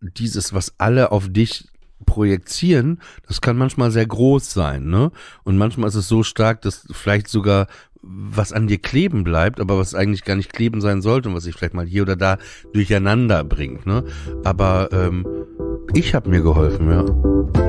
dieses, was alle auf dich projizieren, das kann manchmal sehr groß sein, ne? Und manchmal ist es so stark, dass vielleicht sogar was an dir kleben bleibt, aber was eigentlich gar nicht kleben sein sollte und was sich vielleicht mal hier oder da durcheinander bringt, ne? Aber ähm, ich habe mir geholfen, ja.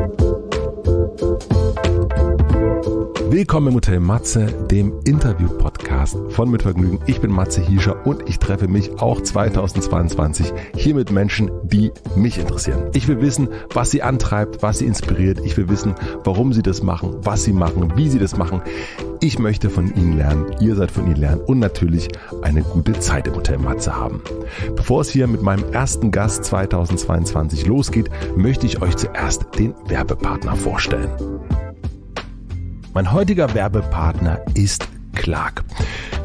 Willkommen im Hotel Matze, dem Interview-Podcast von Mit Vergnügen. Ich bin Matze Hiescher und ich treffe mich auch 2022 hier mit Menschen, die mich interessieren. Ich will wissen, was sie antreibt, was sie inspiriert. Ich will wissen, warum sie das machen, was sie machen, wie sie das machen. Ich möchte von Ihnen lernen, ihr seid von Ihnen lernen und natürlich eine gute Zeit im Hotel Matze haben. Bevor es hier mit meinem ersten Gast 2022 losgeht, möchte ich euch zuerst den Werbepartner vorstellen. Mein heutiger Werbepartner ist Clark.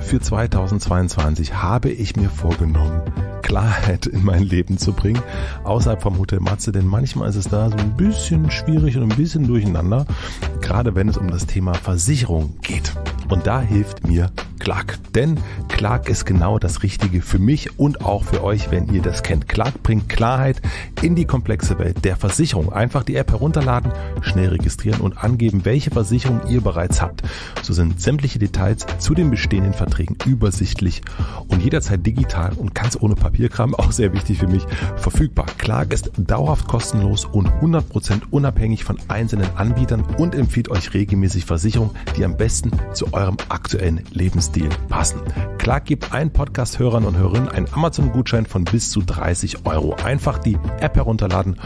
Für 2022 habe ich mir vorgenommen, Klarheit in mein Leben zu bringen, außerhalb vom Hotel Matze, denn manchmal ist es da so ein bisschen schwierig und ein bisschen durcheinander, gerade wenn es um das Thema Versicherung geht. Und da hilft mir Clark. Denn Clark ist genau das Richtige für mich und auch für euch, wenn ihr das kennt. Clark bringt Klarheit in die komplexe Welt der Versicherung. Einfach die App herunterladen, schnell registrieren und angeben, welche Versicherung ihr bereits habt. So sind sämtliche Details zu den bestehenden Verträgen übersichtlich und jederzeit digital und ganz ohne Papier Papierkram, auch sehr wichtig für mich, verfügbar. Clark ist dauerhaft kostenlos und 100% unabhängig von einzelnen Anbietern und empfiehlt euch regelmäßig Versicherungen, die am besten zu eurem aktuellen Lebensstil passen. Clark gibt allen Podcast-Hörern und Hörerinnen einen Amazon-Gutschein von bis zu 30 Euro. Einfach die App herunterladen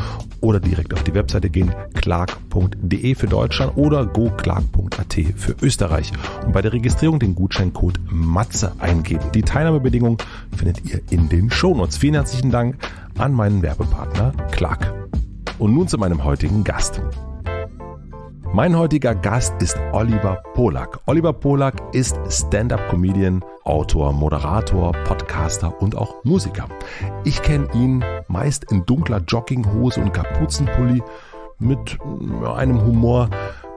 oder direkt auf die Webseite gehen, clark.de für Deutschland oder goclark.at für Österreich und bei der Registrierung den Gutscheincode MATZE eingeben. Die Teilnahmebedingungen findet ihr in den Shownotes. Vielen herzlichen Dank an meinen Werbepartner Clark. Und nun zu meinem heutigen Gast. Mein heutiger Gast ist Oliver Polak. Oliver Polak ist Stand-up-Comedian, Autor, Moderator, Podcaster und auch Musiker. Ich kenne ihn meist in dunkler Jogginghose und Kapuzenpulli mit einem Humor,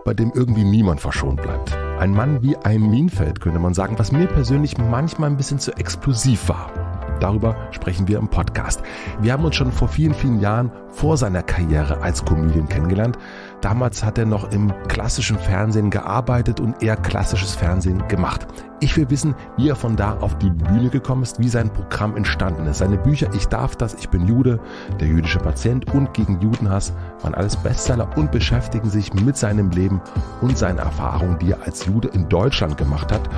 bei dem irgendwie niemand verschont bleibt. Ein Mann wie ein Minenfeld könnte man sagen, was mir persönlich manchmal ein bisschen zu explosiv war. Darüber sprechen wir im Podcast. Wir haben uns schon vor vielen, vielen Jahren vor seiner Karriere als Comedian kennengelernt. Damals hat er noch im klassischen Fernsehen gearbeitet und eher klassisches Fernsehen gemacht. Ich will wissen, wie er von da auf die Bühne gekommen ist, wie sein Programm entstanden ist. Seine Bücher Ich darf das, Ich bin Jude, Der jüdische Patient und Gegen Judenhass waren alles Bestseller und beschäftigen sich mit seinem Leben und seinen Erfahrungen, die er als Jude in Deutschland gemacht hat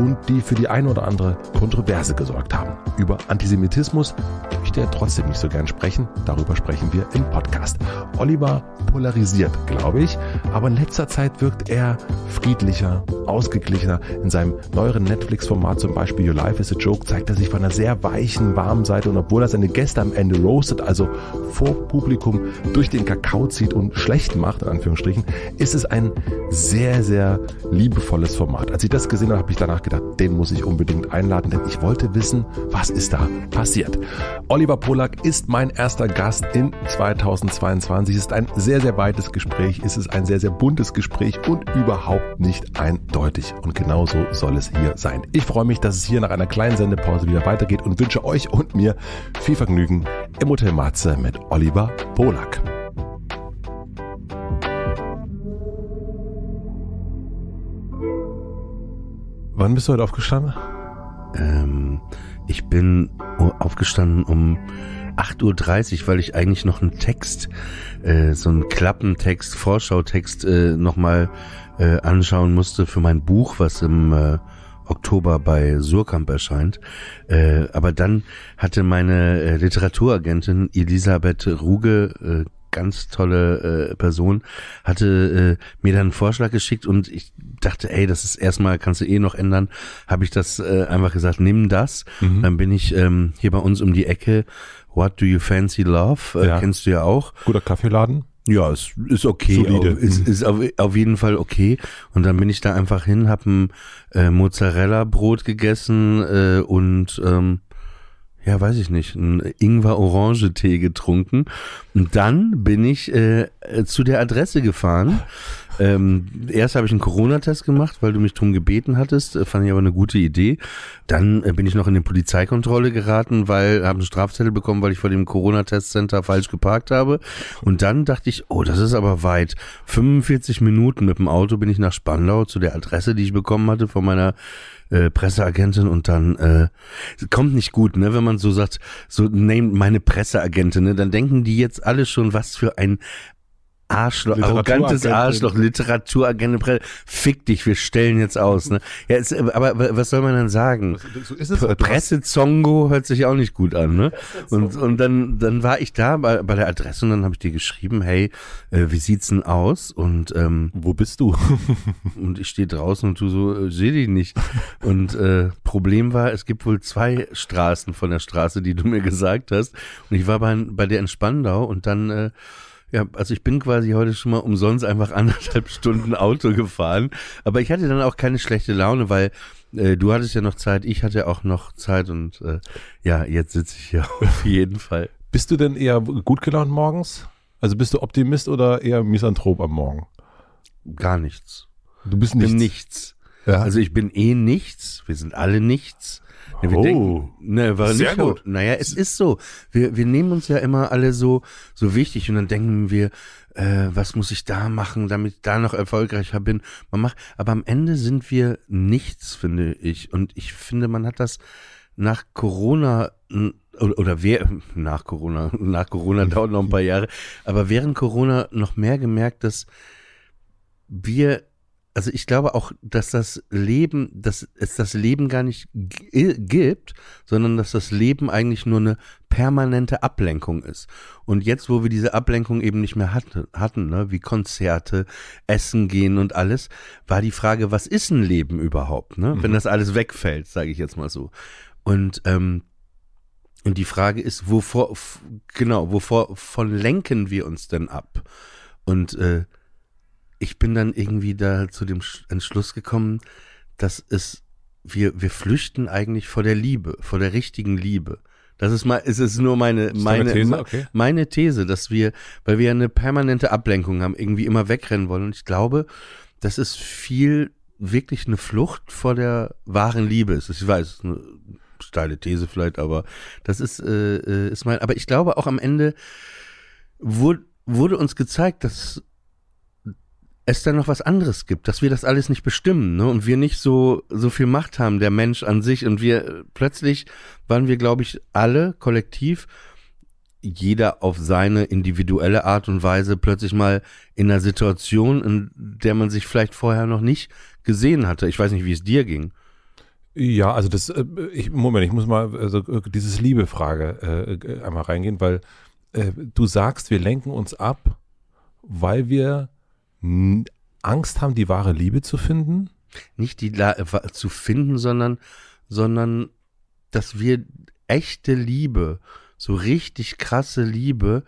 und die für die eine oder andere Kontroverse gesorgt haben. Über Antisemitismus möchte er trotzdem nicht so gern sprechen. Darüber sprechen wir im Podcast. Oliver polarisiert, glaube ich, aber in letzter Zeit wirkt er friedlicher, ausgeglichener in seinem neueren Netflix-Format, zum Beispiel Your Life is a Joke, zeigt er sich von einer sehr weichen, warmen Seite und obwohl er seine Gäste am Ende roastet, also vor Publikum durch den Kakao zieht und schlecht macht, in Anführungsstrichen, ist es ein sehr, sehr liebevolles Format. Als ich das gesehen habe, habe ich danach gedacht, den muss ich unbedingt einladen, denn ich wollte wissen, was ist da passiert. Oliver Polak ist mein erster Gast in 2022. Es ist ein sehr, sehr weites Gespräch, es ist ein sehr, sehr buntes Gespräch und überhaupt nicht eindeutig. Und genauso soll es hier sein. Ich freue mich, dass es hier nach einer kleinen Sendepause wieder weitergeht und wünsche euch und mir viel Vergnügen im Hotel Matze mit Oliver Polak. Wann bist du heute aufgestanden? Ähm, ich bin aufgestanden um 8.30 Uhr, weil ich eigentlich noch einen Text, äh, so einen Klappentext, Vorschautext äh, nochmal äh, anschauen musste für mein Buch, was im äh, Oktober bei Surkamp erscheint. Äh, aber dann hatte meine äh, Literaturagentin Elisabeth Ruge, äh, ganz tolle äh, Person, hatte äh, mir dann einen Vorschlag geschickt und ich dachte, ey, das ist erstmal, kannst du eh noch ändern, habe ich das äh, einfach gesagt, nimm das. Mhm. Dann bin ich ähm, hier bei uns um die Ecke, What Do You Fancy Love, äh, ja. kennst du ja auch. Guter Kaffeeladen. Ja, es ist okay. Solide. Ist, mhm. ist auf, auf, jeden Fall okay. Und dann bin ich da einfach hin, hab ein äh, Mozzarella-Brot gegessen äh, und ähm, ja, weiß ich nicht, ein Ingwer-Orange-Tee getrunken. Und dann bin ich äh, äh zu der Adresse gefahren. Ähm, erst habe ich einen Corona-Test gemacht, weil du mich drum gebeten hattest. Äh, fand ich aber eine gute Idee. Dann äh, bin ich noch in die Polizeikontrolle geraten, weil habe einen Strafzettel bekommen, weil ich vor dem Corona-Testcenter falsch geparkt habe. Und dann dachte ich, oh, das ist aber weit. 45 Minuten mit dem Auto bin ich nach Spandau zu der Adresse, die ich bekommen hatte von meiner äh, Presseagentin und dann äh, kommt nicht gut, ne? Wenn man so sagt, so name meine Presseagentin, ne? Dann denken die jetzt alle schon, was für ein Arschloch, arrogantes Arschloch, Literaturagent, fick dich, wir stellen jetzt aus. Ne? Ja, es, aber, was soll man dann sagen? So ist es Pressezongo hört sich auch nicht gut an. Ne? Und, und dann, dann war ich da bei, bei der Adresse und dann habe ich dir geschrieben, hey, äh, wie sieht's denn aus? Und ähm, wo bist du? und ich stehe draußen und du so, äh, sehe dich nicht. Und äh, Problem war, es gibt wohl zwei Straßen von der Straße, die du mir gesagt hast. Und ich war bei, bei der in Spandau und dann äh, ja, also ich bin quasi heute schon mal umsonst einfach anderthalb Stunden Auto gefahren. Aber ich hatte dann auch keine schlechte Laune, weil äh, du hattest ja noch Zeit, ich hatte auch noch Zeit und äh, ja, jetzt sitze ich hier auf jeden Fall. Bist du denn eher gut gelaunt morgens? Also bist du Optimist oder eher Misanthrop am Morgen? Gar nichts. Du bist nichts. Ich Bin nichts. Ja. Also ich bin eh nichts. Wir sind alle nichts. Ja, wir oh. denken, ne, war Sehr nicht gut. Naja, es ist so. Wir, wir nehmen uns ja immer alle so, so wichtig und dann denken wir, äh, was muss ich da machen, damit ich da noch erfolgreicher bin. Man macht, aber am Ende sind wir nichts, finde ich. Und ich finde, man hat das nach Corona oder wer nach Corona, nach Corona dauert noch ein paar Jahre, aber während Corona noch mehr gemerkt, dass wir also ich glaube auch, dass das Leben, dass es das Leben gar nicht gibt, sondern dass das Leben eigentlich nur eine permanente Ablenkung ist. Und jetzt, wo wir diese Ablenkung eben nicht mehr hatte, hatten, ne, wie Konzerte, Essen gehen und alles, war die Frage, was ist ein Leben überhaupt, ne? wenn mhm. das alles wegfällt, sage ich jetzt mal so. Und ähm, und die Frage ist, wovor, genau, wovor von lenken wir uns denn ab? Und äh, ich bin dann irgendwie da zu dem Entschluss gekommen, dass es, wir, wir flüchten eigentlich vor der Liebe, vor der richtigen Liebe. Das ist mal, es ist nur meine, ist meine, These? Okay. meine These, dass wir, weil wir eine permanente Ablenkung haben, irgendwie immer wegrennen wollen. Und ich glaube, das ist viel wirklich eine Flucht vor der wahren Liebe ist. Ich weiß, ist eine steile These vielleicht, aber das ist, äh, äh ist mein, aber ich glaube auch am Ende wurde, wurde uns gezeigt, dass es da noch was anderes gibt, dass wir das alles nicht bestimmen ne? und wir nicht so, so viel Macht haben, der Mensch an sich. Und wir plötzlich waren wir, glaube ich, alle kollektiv, jeder auf seine individuelle Art und Weise plötzlich mal in einer Situation, in der man sich vielleicht vorher noch nicht gesehen hatte. Ich weiß nicht, wie es dir ging. Ja, also das, äh, ich, Moment, ich muss mal also äh, dieses Liebe-Frage äh, einmal reingehen, weil äh, du sagst, wir lenken uns ab, weil wir Angst haben, die wahre Liebe zu finden? Nicht die La äh, zu finden, sondern, sondern, dass wir echte Liebe, so richtig krasse Liebe,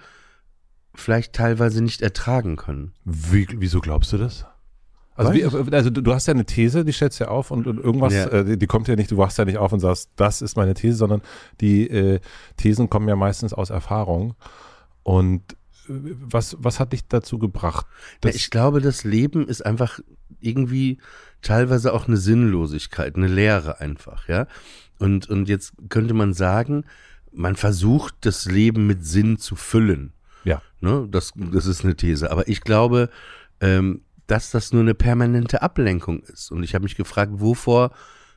vielleicht teilweise nicht ertragen können. Wie, wieso glaubst du das? Also, wie, also, du hast ja eine These, die stellst du ja auf und, und irgendwas, ja. äh, die kommt ja nicht, du wachst ja nicht auf und sagst, das ist meine These, sondern die äh, Thesen kommen ja meistens aus Erfahrung. Und was, was hat dich dazu gebracht? Ja, ich glaube, das Leben ist einfach irgendwie teilweise auch eine Sinnlosigkeit, eine Leere einfach, ja. Und, und jetzt könnte man sagen, man versucht, das Leben mit Sinn zu füllen. Ja. Ne? Das, das ist eine These. Aber ich glaube, ähm, dass das nur eine permanente Ablenkung ist. Und ich habe mich gefragt, wovor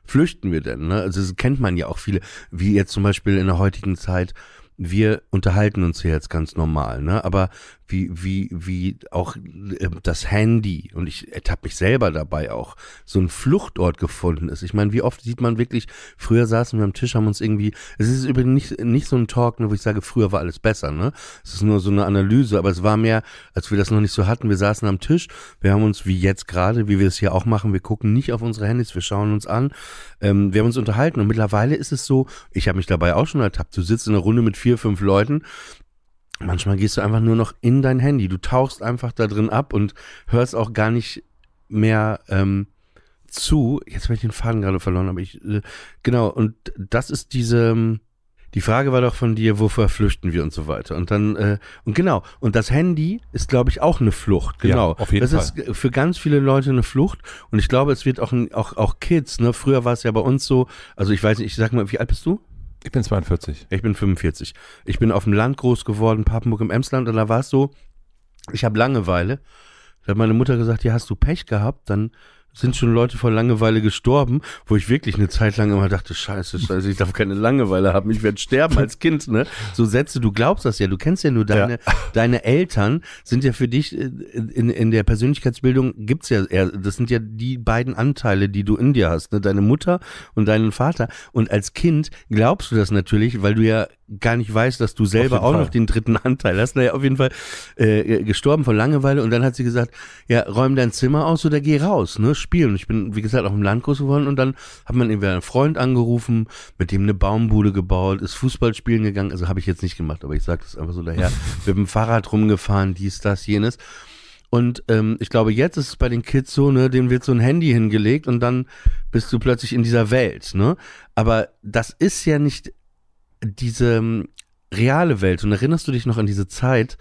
flüchten wir denn? Ne? Also das kennt man ja auch viele, wie jetzt zum Beispiel in der heutigen Zeit wir unterhalten uns hier jetzt ganz normal, ne? Aber wie, wie, wie auch ähm, das Handy, und ich ertappe mich selber dabei auch, so ein Fluchtort gefunden ist. Ich meine, wie oft sieht man wirklich, früher saßen wir am Tisch, haben uns irgendwie, es ist übrigens nicht, nicht so ein Talk, ne, wo ich sage, früher war alles besser, ne? Es ist nur so eine Analyse, aber es war mehr, als wir das noch nicht so hatten, wir saßen am Tisch, wir haben uns wie jetzt gerade, wie wir es hier auch machen, wir gucken nicht auf unsere Handys, wir schauen uns an, ähm, wir haben uns unterhalten und mittlerweile ist es so, ich habe mich dabei auch schon ertappt, du sitzt in einer Runde mit vier, fünf Leuten, manchmal gehst du einfach nur noch in dein Handy. Du tauchst einfach da drin ab und hörst auch gar nicht mehr ähm, zu. Jetzt habe ich den Faden gerade verloren, aber ich. Äh, genau, und das ist diese. Ähm, die Frage war doch von dir, wofür flüchten wir und so weiter. Und dann, äh, und genau, und das Handy ist, glaube ich, auch eine Flucht. Genau. Ja, auf jeden das Fall. ist für ganz viele Leute eine Flucht. Und ich glaube, es wird auch, auch, auch Kids, ne? Früher war es ja bei uns so, also ich weiß nicht, ich sag mal, wie alt bist du? Ich bin 42. Ich bin 45. Ich bin auf dem Land groß geworden, Papenburg im Emsland, und da war es so, ich habe Langeweile. Da hat meine Mutter gesagt, hier hast du Pech gehabt, dann sind schon Leute vor Langeweile gestorben, wo ich wirklich eine Zeit lang immer dachte, scheiße, scheiße, ich darf keine Langeweile haben, ich werde sterben als Kind, ne? So Sätze, du glaubst das ja, du kennst ja nur deine, ja. deine Eltern sind ja für dich äh, in, in der Persönlichkeitsbildung gibt's ja eher, das sind ja die beiden Anteile, die du in dir hast, ne? Deine Mutter und deinen Vater. Und als Kind glaubst du das natürlich, weil du ja gar nicht weiß, dass du selber auch Fall. noch den dritten Anteil hast. Naja, auf jeden Fall äh, gestorben von Langeweile und dann hat sie gesagt, ja, räum dein Zimmer aus oder geh raus, ne, spielen. Und ich bin, wie gesagt, auf dem Land groß geworden und dann hat man irgendwie einen Freund angerufen, mit dem eine Baumbude gebaut, ist Fußball spielen gegangen, also habe ich jetzt nicht gemacht, aber ich sage das einfach so daher, mit dem Fahrrad rumgefahren, dies, das, jenes. Und ähm, ich glaube, jetzt ist es bei den Kids so, ne, denen wird so ein Handy hingelegt und dann bist du plötzlich in dieser Welt, ne? Aber das ist ja nicht diese ähm, reale Welt. Und erinnerst du dich noch an diese Zeit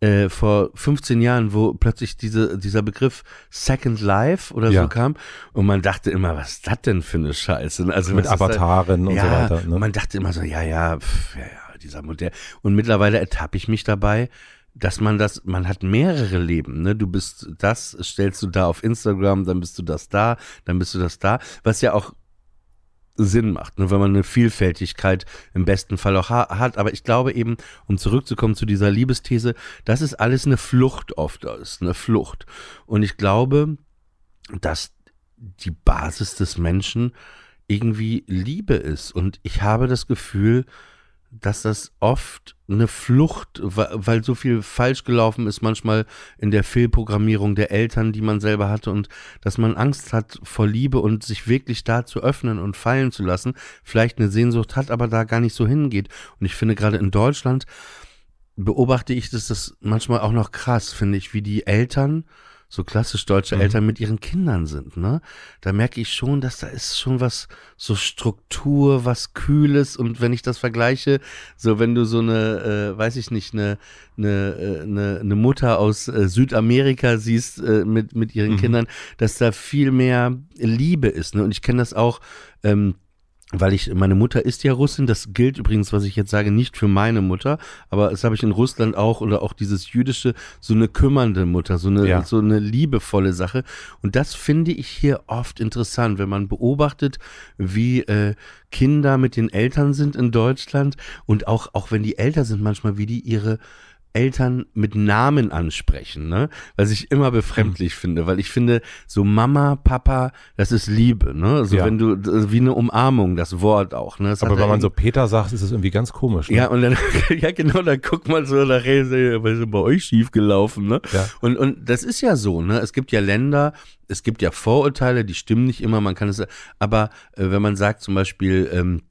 äh, vor 15 Jahren, wo plötzlich diese, dieser Begriff Second Life oder ja. so kam? Und man dachte immer, was ist das denn für eine Scheiße? Also mit Avataren halt, und ja, so weiter. Ne? Man dachte immer so, ja, ja, pf, ja, ja, dieser Modell. Und mittlerweile ertappe ich mich dabei, dass man das, man hat mehrere Leben, ne? Du bist das, stellst du da auf Instagram, dann bist du das da, dann bist du das da, was ja auch Sinn macht, nur ne? wenn man eine Vielfältigkeit im besten Fall auch ha hat. Aber ich glaube eben, um zurückzukommen zu dieser Liebesthese, das ist alles eine Flucht oft ist, eine Flucht. Und ich glaube, dass die Basis des Menschen irgendwie Liebe ist. Und ich habe das Gefühl, dass das oft eine Flucht, weil so viel falsch gelaufen ist, manchmal in der Fehlprogrammierung der Eltern, die man selber hatte und dass man Angst hat vor Liebe und sich wirklich da zu öffnen und fallen zu lassen, vielleicht eine Sehnsucht hat, aber da gar nicht so hingeht. Und ich finde gerade in Deutschland beobachte ich, dass das manchmal auch noch krass, finde ich, wie die Eltern so klassisch deutsche mhm. Eltern mit ihren Kindern sind, ne? Da merke ich schon, dass da ist schon was, so Struktur, was Kühles. Und wenn ich das vergleiche, so wenn du so eine, äh, weiß ich nicht, eine, eine, äh, eine, eine Mutter aus äh, Südamerika siehst äh, mit, mit ihren mhm. Kindern, dass da viel mehr Liebe ist, ne? Und ich kenne das auch, ähm, weil ich, meine Mutter ist ja Russin, das gilt übrigens, was ich jetzt sage, nicht für meine Mutter, aber es habe ich in Russland auch oder auch dieses jüdische, so eine kümmernde Mutter, so eine, ja. so eine liebevolle Sache. Und das finde ich hier oft interessant, wenn man beobachtet, wie äh, Kinder mit den Eltern sind in Deutschland und auch, auch wenn die älter sind manchmal, wie die ihre Eltern mit Namen ansprechen, ne? Was ich immer mhm. befremdlich mhm. finde, weil ich finde, so Mama, Papa, das ist Liebe, ne? So ja. wenn du, wie eine Umarmung, das Wort auch, ne? Das Aber wenn man so Peter sagt, ist es irgendwie ganz komisch, ne? Ja, und dann, ja genau, dann guckt man so nachher, was ist bei euch schiefgelaufen, ne? Ja. Und, und das ist ja so, ne? Es gibt ja Länder, es gibt ja Vorurteile, die stimmen nicht immer, man kann es, aber äh, wenn man sagt zum Beispiel, ähm,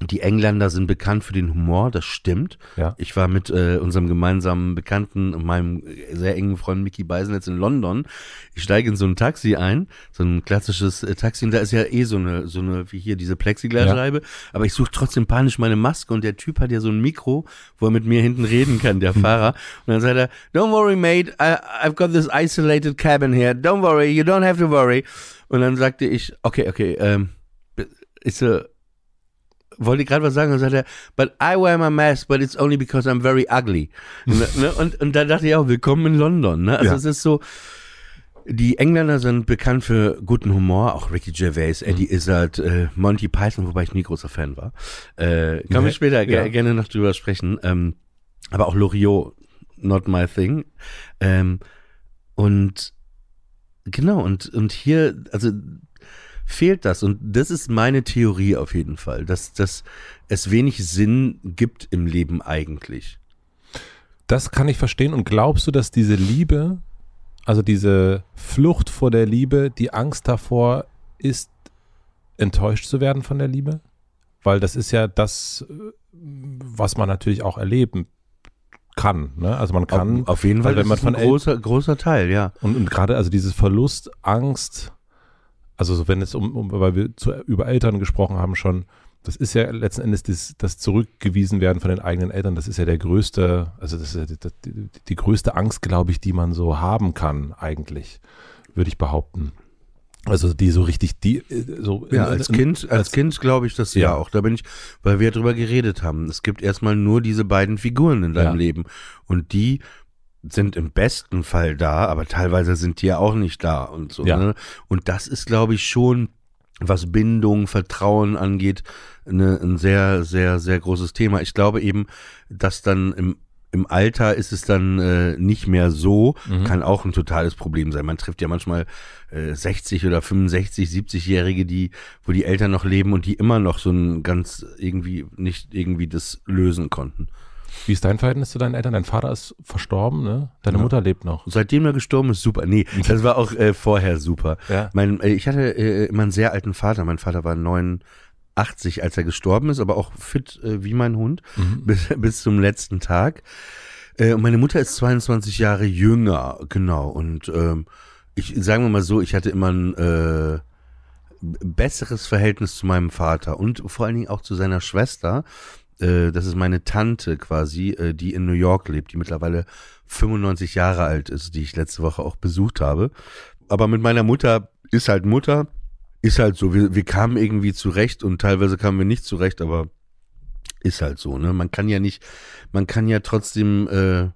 die Engländer sind bekannt für den Humor, das stimmt. Ja. Ich war mit äh, unserem gemeinsamen Bekannten und meinem sehr engen Freund Mickey Beisen jetzt in London. Ich steige in so ein Taxi ein, so ein klassisches äh, Taxi, und da ist ja eh so eine, so eine, wie hier, diese Plexiglasscheibe. Ja. Aber ich suche trotzdem panisch meine Maske und der Typ hat ja so ein Mikro, wo er mit mir hinten reden kann, der Fahrer. Und dann sagt er, Don't worry, mate, I, I've got this isolated cabin here. Don't worry, you don't have to worry. Und dann sagte ich, okay, okay, ähm, ist so, äh, wollte gerade was sagen, dann sagt er, but I wear my mask, but it's only because I'm very ugly. und, ne, und, und da dachte ich auch, willkommen in London. Ne? Also ja. es ist so, die Engländer sind bekannt für guten Humor, auch Ricky Gervais, Eddie mhm. Izzard, äh, Monty Python, wobei ich nie großer Fan war. Äh, können nee, später ja. gerne noch drüber sprechen. Ähm, aber auch Loriot, not my thing. Ähm, und genau, und, und hier, also fehlt das. Und das ist meine Theorie auf jeden Fall, dass, dass es wenig Sinn gibt im Leben eigentlich. Das kann ich verstehen. Und glaubst du, dass diese Liebe, also diese Flucht vor der Liebe, die Angst davor ist, enttäuscht zu werden von der Liebe? Weil das ist ja das, äh, was man natürlich auch erleben kann. Ne? Also man kann. Auf, auf jeden Fall, wenn man von großer, großer Teil, ja. Und, und gerade also dieses Verlust, Angst, also so, wenn es um, um weil wir zu, über Eltern gesprochen haben schon, das ist ja letzten Endes das, das zurückgewiesen werden von den eigenen Eltern, das ist ja der größte, also das ist ja die, die, die größte Angst, glaube ich, die man so haben kann eigentlich, würde ich behaupten. Also die so richtig, die äh, so. Ja, als in, Kind, als, als Kind glaube ich das ja. ja. auch. Da bin ich, weil wir ja drüber geredet haben. Es gibt erstmal nur diese beiden Figuren in deinem ja. Leben und die sind im besten Fall da, aber teilweise sind die ja auch nicht da und so. Ja. Ne? Und das ist, glaube ich, schon, was Bindung, Vertrauen angeht, ne, ein sehr, sehr, sehr großes Thema. Ich glaube eben, dass dann im im Alter ist es dann äh, nicht mehr so, mhm. kann auch ein totales Problem sein. Man trifft ja manchmal äh, 60 oder 65, 70-Jährige, die, wo die Eltern noch leben und die immer noch so ein ganz irgendwie nicht irgendwie das lösen konnten. Wie ist dein Verhältnis zu deinen Eltern? Dein Vater ist verstorben, ne? Deine ja. Mutter lebt noch. Seitdem er gestorben ist, super. Nee, das war auch äh, vorher super. Ja. Mein, äh, ich hatte äh, immer einen sehr alten Vater. Mein Vater war 89, als er gestorben ist, aber auch fit äh, wie mein Hund mhm. bis, bis zum letzten Tag. Äh, und meine Mutter ist 22 Jahre jünger, genau. Und ähm, ich sagen wir mal so, ich hatte immer ein äh, besseres Verhältnis zu meinem Vater und vor allen Dingen auch zu seiner Schwester, äh, das ist meine Tante quasi, äh, die in New York lebt, die mittlerweile 95 Jahre alt ist, die ich letzte Woche auch besucht habe. Aber mit meiner Mutter ist halt Mutter, ist halt so. Wir, wir kamen irgendwie zurecht und teilweise kamen wir nicht zurecht, aber ist halt so, ne? Man kann ja nicht, man kann ja trotzdem, äh,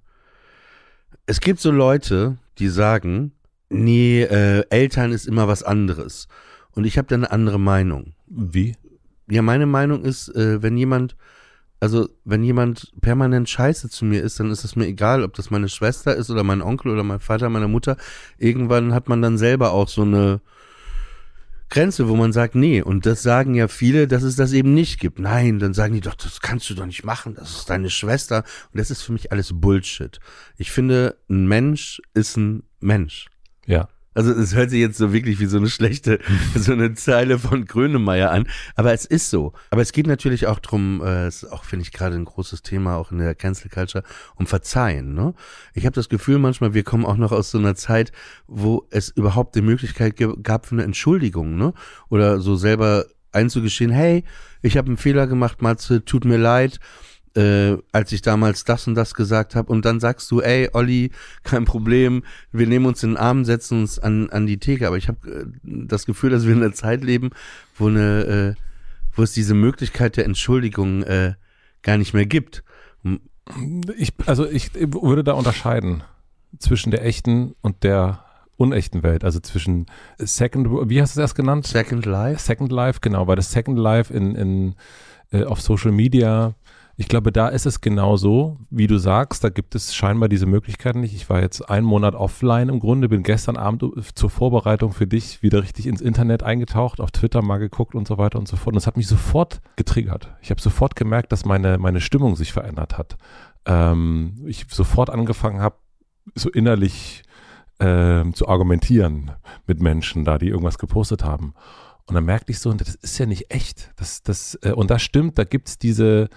es gibt so Leute, die sagen, nee, äh, Eltern ist immer was anderes. Und ich habe da eine andere Meinung. Wie? Ja, meine Meinung ist, äh, wenn jemand also wenn jemand permanent scheiße zu mir ist, dann ist es mir egal, ob das meine Schwester ist oder mein Onkel oder mein Vater, meine Mutter. Irgendwann hat man dann selber auch so eine Grenze, wo man sagt, nee, und das sagen ja viele, dass es das eben nicht gibt. Nein, dann sagen die doch, das kannst du doch nicht machen, das ist deine Schwester. Und das ist für mich alles Bullshit. Ich finde, ein Mensch ist ein Mensch. Ja. Also es hört sich jetzt so wirklich wie so eine schlechte, so eine Zeile von Grönemeyer an. Aber es ist so. Aber es geht natürlich auch drum, äh, ist auch, finde ich, gerade ein großes Thema, auch in der Cancel Culture, um Verzeihen. Ne? Ich habe das Gefühl manchmal, wir kommen auch noch aus so einer Zeit, wo es überhaupt die Möglichkeit gab für eine Entschuldigung, ne? Oder so selber einzugestehen, hey, ich habe einen Fehler gemacht, Matze, tut mir leid äh, als ich damals das und das gesagt habe. Und dann sagst du, ey, Olli, kein Problem, wir nehmen uns in den Arm, setzen uns an, an die Theke. Aber ich habe äh, das Gefühl, dass wir in einer Zeit leben, wo, eine, äh, wo es diese Möglichkeit der Entschuldigung äh, gar nicht mehr gibt. Ich, also ich würde da unterscheiden zwischen der echten und der unechten Welt, also zwischen Second, wie hast du es erst genannt? Second Life. Second Life, genau, weil das Second Life in, in, äh, auf Social Media ich glaube, da ist es genau so, wie du sagst, da gibt es scheinbar diese Möglichkeiten nicht. Ich war jetzt einen Monat offline im Grunde, bin gestern Abend äh, zur Vorbereitung für dich wieder richtig ins Internet eingetaucht, auf Twitter mal geguckt und so weiter und so fort. Und das hat mich sofort getriggert. Ich habe sofort gemerkt, dass meine, meine Stimmung sich verändert hat. Ähm, ich sofort angefangen habe, so innerlich äh, zu argumentieren mit Menschen da, die irgendwas gepostet haben. Und dann merkte ich so, das ist ja nicht echt. Das, das, äh, und das stimmt, da gibt es diese,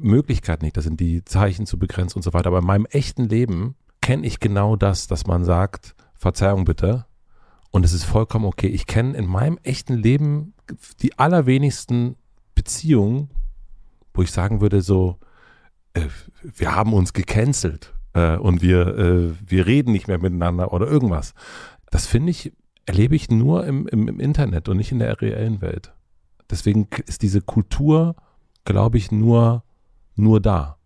Möglichkeit nicht. Das sind die Zeichen zu begrenzen und so weiter. Aber in meinem echten Leben kenne ich genau das, dass man sagt, Verzeihung bitte. Und es ist vollkommen okay. Ich kenne in meinem echten Leben die allerwenigsten Beziehungen, wo ich sagen würde, so, äh, wir haben uns gecancelt äh, und wir, äh, wir reden nicht mehr miteinander oder irgendwas. Das finde ich, erlebe ich nur im, im, im Internet und nicht in der reellen Welt. Deswegen ist diese Kultur, glaube ich, nur nur da.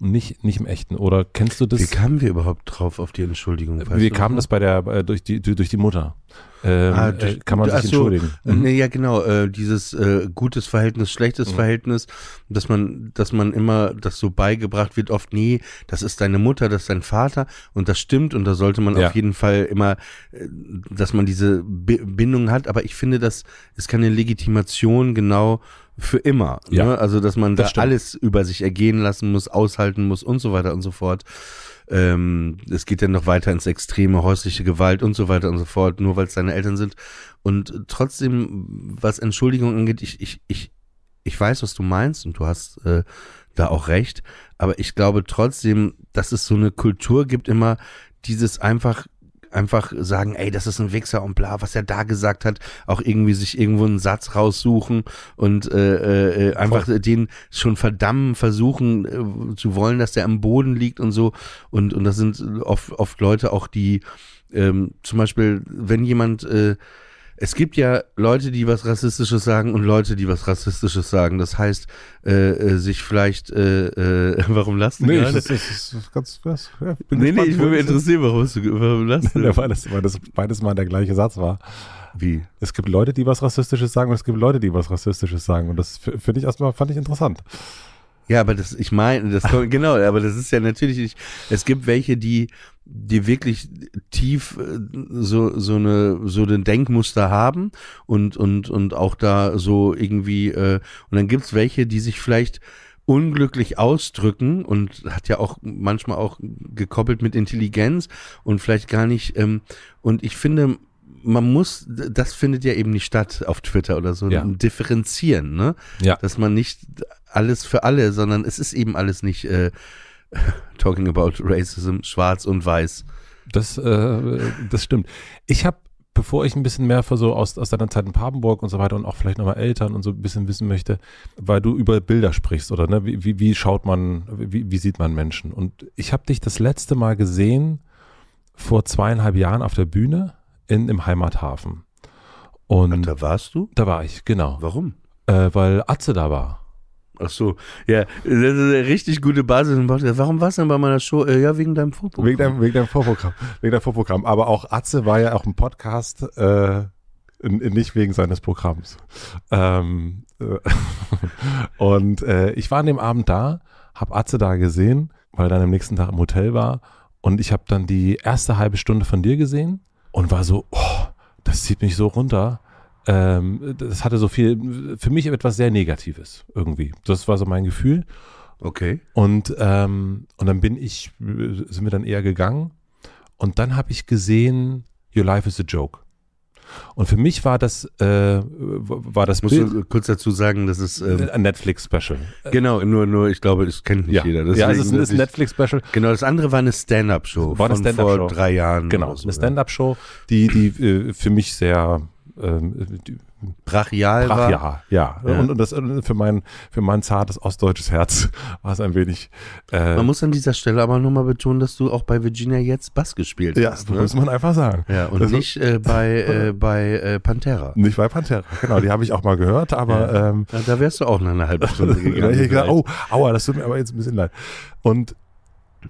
Nicht, nicht im echten. Oder kennst du das? Wie kamen wir überhaupt drauf auf die Entschuldigung? Wir kamen das bei der, äh, durch, die, durch die Mutter. Ähm, ah, durch, äh, kann man sich achso, entschuldigen. Mhm. Nee, ja, genau. Äh, dieses äh, gutes Verhältnis, schlechtes mhm. Verhältnis, dass man, dass man immer das so beigebracht wird, oft, nie, das ist deine Mutter, das ist dein Vater und das stimmt und da sollte man ja. auf jeden Fall immer, äh, dass man diese Bindung hat. Aber ich finde, das ist keine Legitimation genau für immer. Ja. Ne? Also, dass man das da alles über sich ergehen lassen muss, aushalten muss und so weiter und so fort. Ähm, es geht dann noch weiter ins Extreme, häusliche Gewalt und so weiter und so fort, nur weil es deine Eltern sind. Und trotzdem, was Entschuldigung angeht, ich, ich, ich, ich weiß, was du meinst und du hast äh, da auch recht. Aber ich glaube trotzdem, dass es so eine Kultur gibt immer, dieses einfach einfach sagen, ey, das ist ein Wichser und bla, was er da gesagt hat, auch irgendwie sich irgendwo einen Satz raussuchen und äh, äh, äh, einfach Voll. den schon verdammen versuchen äh, zu wollen, dass der am Boden liegt und so. Und, und das sind oft, oft Leute auch, die ähm, zum Beispiel, wenn jemand äh, es gibt ja Leute, die was Rassistisches sagen und Leute, die was Rassistisches sagen. Das heißt, äh, äh sich vielleicht, äh, äh, warum lassen du nee, gerade? Das, das, das, ganz, das, ja, nee, gespannt, nee, ich würde mich interessieren, warum, du, warum lassen du? weil, das, weil das beides mal der gleiche Satz war. Wie? Es gibt Leute, die was Rassistisches sagen und es gibt Leute, die was Rassistisches sagen. Und das finde ich erstmal, fand ich interessant. Ja, aber das, ich meine, das kommt, genau, aber das ist ja natürlich, nicht, es gibt welche, die, die wirklich tief äh, so, so eine so den Denkmuster haben und und und auch da so irgendwie äh, und dann gibt's welche, die sich vielleicht unglücklich ausdrücken und hat ja auch manchmal auch gekoppelt mit Intelligenz und vielleicht gar nicht ähm, und ich finde man muss, das findet ja eben nicht statt auf Twitter oder so, ja. differenzieren, ne? Ja. Dass man nicht alles für alle, sondern es ist eben alles nicht äh, Talking about Racism, schwarz und weiß. Das, äh, das stimmt. Ich habe, bevor ich ein bisschen mehr für so aus, aus deiner Zeit in Papenburg und so weiter und auch vielleicht nochmal Eltern und so ein bisschen wissen möchte, weil du über Bilder sprichst, oder ne? Wie, wie, wie schaut man, wie, wie sieht man Menschen? Und ich habe dich das letzte Mal gesehen vor zweieinhalb Jahren auf der Bühne in, im Heimathafen. Und Ach, da warst du? Da war ich, genau. Warum? Äh, weil Atze da war. Ach so, ja, das ist eine richtig gute Basis. Warum warst du denn bei meiner Show? Äh, ja, wegen deinem Vorprogramm. Wegen deinem, wegen deinem Vorprogramm. Wegen deinem Vorprogramm. Aber auch Atze war ja auch ein Podcast, äh, nicht wegen seines Programms. Ähm, äh, und äh, ich war an dem Abend da, habe Atze da gesehen, weil er dann am nächsten Tag im Hotel war. Und ich habe dann die erste halbe Stunde von dir gesehen und war so, oh, das zieht mich so runter ähm, das hatte so viel, für mich etwas sehr Negatives irgendwie. Das war so mein Gefühl. Okay. Und, ähm, und dann bin ich, sind wir dann eher gegangen. Und dann habe ich gesehen, Your Life is a Joke. Und für mich war das, äh, war das. Musst Bild, du kurz dazu sagen, das ist ähm, ein Netflix-Special. Genau, nur, nur, ich glaube, das kennt nicht ja. jeder. Deswegen, ja, es ist, ein, Netflix-Special. Genau, das andere war eine Stand-up-Show. War eine Stand-up-Show vor drei Jahren. Genau, so, eine Stand-up-Show, die, die äh, für mich sehr ähm, brachial, brachial war. Ja, ja. Und, und, das äh, für mein, für mein zartes ostdeutsches Herz war es ein wenig. Äh, man muss an dieser Stelle aber nur mal betonen, dass du auch bei Virginia jetzt Bass gespielt ja, hast. Ja, das ne? muss man einfach sagen. Ja, und das also nicht äh, bei, äh, bei äh, Pantera. Nicht bei Pantera, genau. Die habe ich auch mal gehört, aber. Ja. Ähm, ja, da wärst du auch noch eine halbe Stunde gegangen. gedacht, oh, aua, das tut mir aber jetzt ein bisschen leid. Und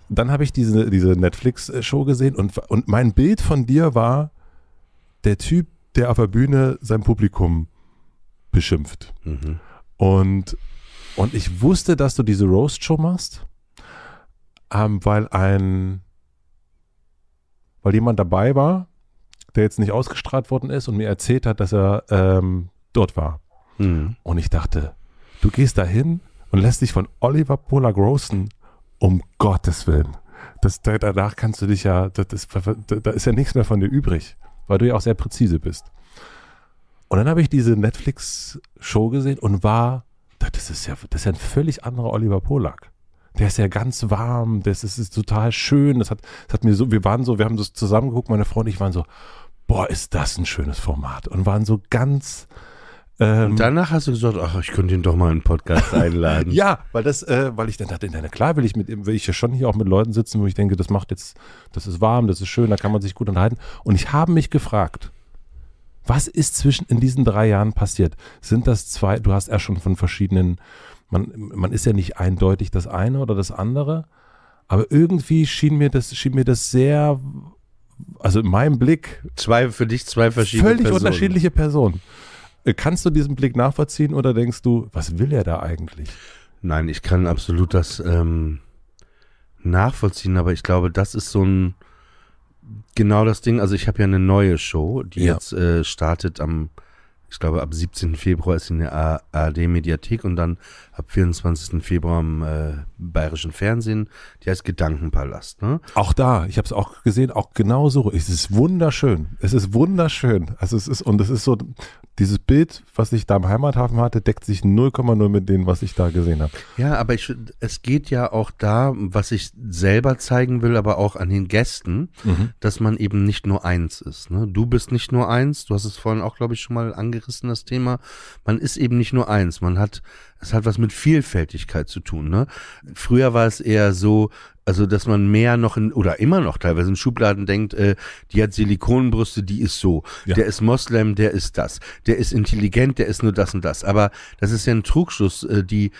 dann habe ich diese, diese Netflix-Show gesehen und, und mein Bild von dir war, der Typ der auf der Bühne sein Publikum beschimpft. Mhm. Und, und ich wusste, dass du diese Roast-Show machst, ähm, weil ein, weil jemand dabei war, der jetzt nicht ausgestrahlt worden ist und mir erzählt hat, dass er ähm, dort war. Mhm. Und ich dachte, du gehst dahin und lässt dich von Oliver Pola grossen, um Gottes Willen. Das, danach kannst du dich ja, das, das, da ist ja nichts mehr von dir übrig weil du ja auch sehr präzise bist. Und dann habe ich diese Netflix-Show gesehen und war, das ist ja, das ist ja ein völlig anderer Oliver Polak. Der ist ja ganz warm, das ist, ist total schön. Das hat, das hat mir so, wir waren so, wir haben das zusammengeguckt, meine Freundin und ich waren so, boah, ist das ein schönes Format. Und waren so ganz, ähm, und danach hast du gesagt, ach, ich könnte ihn doch mal in einen Podcast einladen. ja, weil das, äh, weil ich dann dachte, na klar will ich mit will ich ja schon hier auch mit Leuten sitzen, wo ich denke, das macht jetzt, das ist warm, das ist schön, da kann man sich gut unterhalten. Und ich habe mich gefragt, was ist zwischen in diesen drei Jahren passiert? Sind das zwei, du hast ja schon von verschiedenen, man, man ist ja nicht eindeutig das eine oder das andere, aber irgendwie schien mir das, schien mir das sehr also in meinem Blick. Zwei für dich, zwei verschiedene völlig Personen. Völlig unterschiedliche Personen. Äh, kannst du diesen Blick nachvollziehen oder denkst du, was will er da eigentlich? Nein, ich kann absolut das ähm, nachvollziehen, aber ich glaube, das ist so ein genau das Ding. Also ich habe ja eine neue Show, die ja. jetzt äh, startet am, ich glaube, ab 17. Februar ist in der ARD-Mediathek und dann ab 24. Februar im äh, Bayerischen Fernsehen. Die heißt Gedankenpalast. Ne? Auch da, ich habe es auch gesehen, auch genauso. Es ist wunderschön. Es ist wunderschön. Also es ist, und es ist so, dieses Bild, was ich da im Heimathafen hatte, deckt sich 0,0 mit dem, was ich da gesehen habe. Ja, aber ich, es geht ja auch da, was ich selber zeigen will, aber auch an den Gästen, mhm. dass man eben nicht nur eins ist. Ne? Du bist nicht nur eins, du hast es vorhin auch, glaube ich, schon mal angerissen, das Thema. Man ist eben nicht nur eins, man hat, es hat was mit Vielfältigkeit zu tun. Ne? Früher war es eher so, also, dass man mehr noch in, oder immer noch teilweise in Schubladen denkt, äh, die hat Silikonbrüste, die ist so. Ja. Der ist Moslem, der ist das. Der ist intelligent, der ist nur das und das. Aber das ist ja ein Trugschluss. Äh, die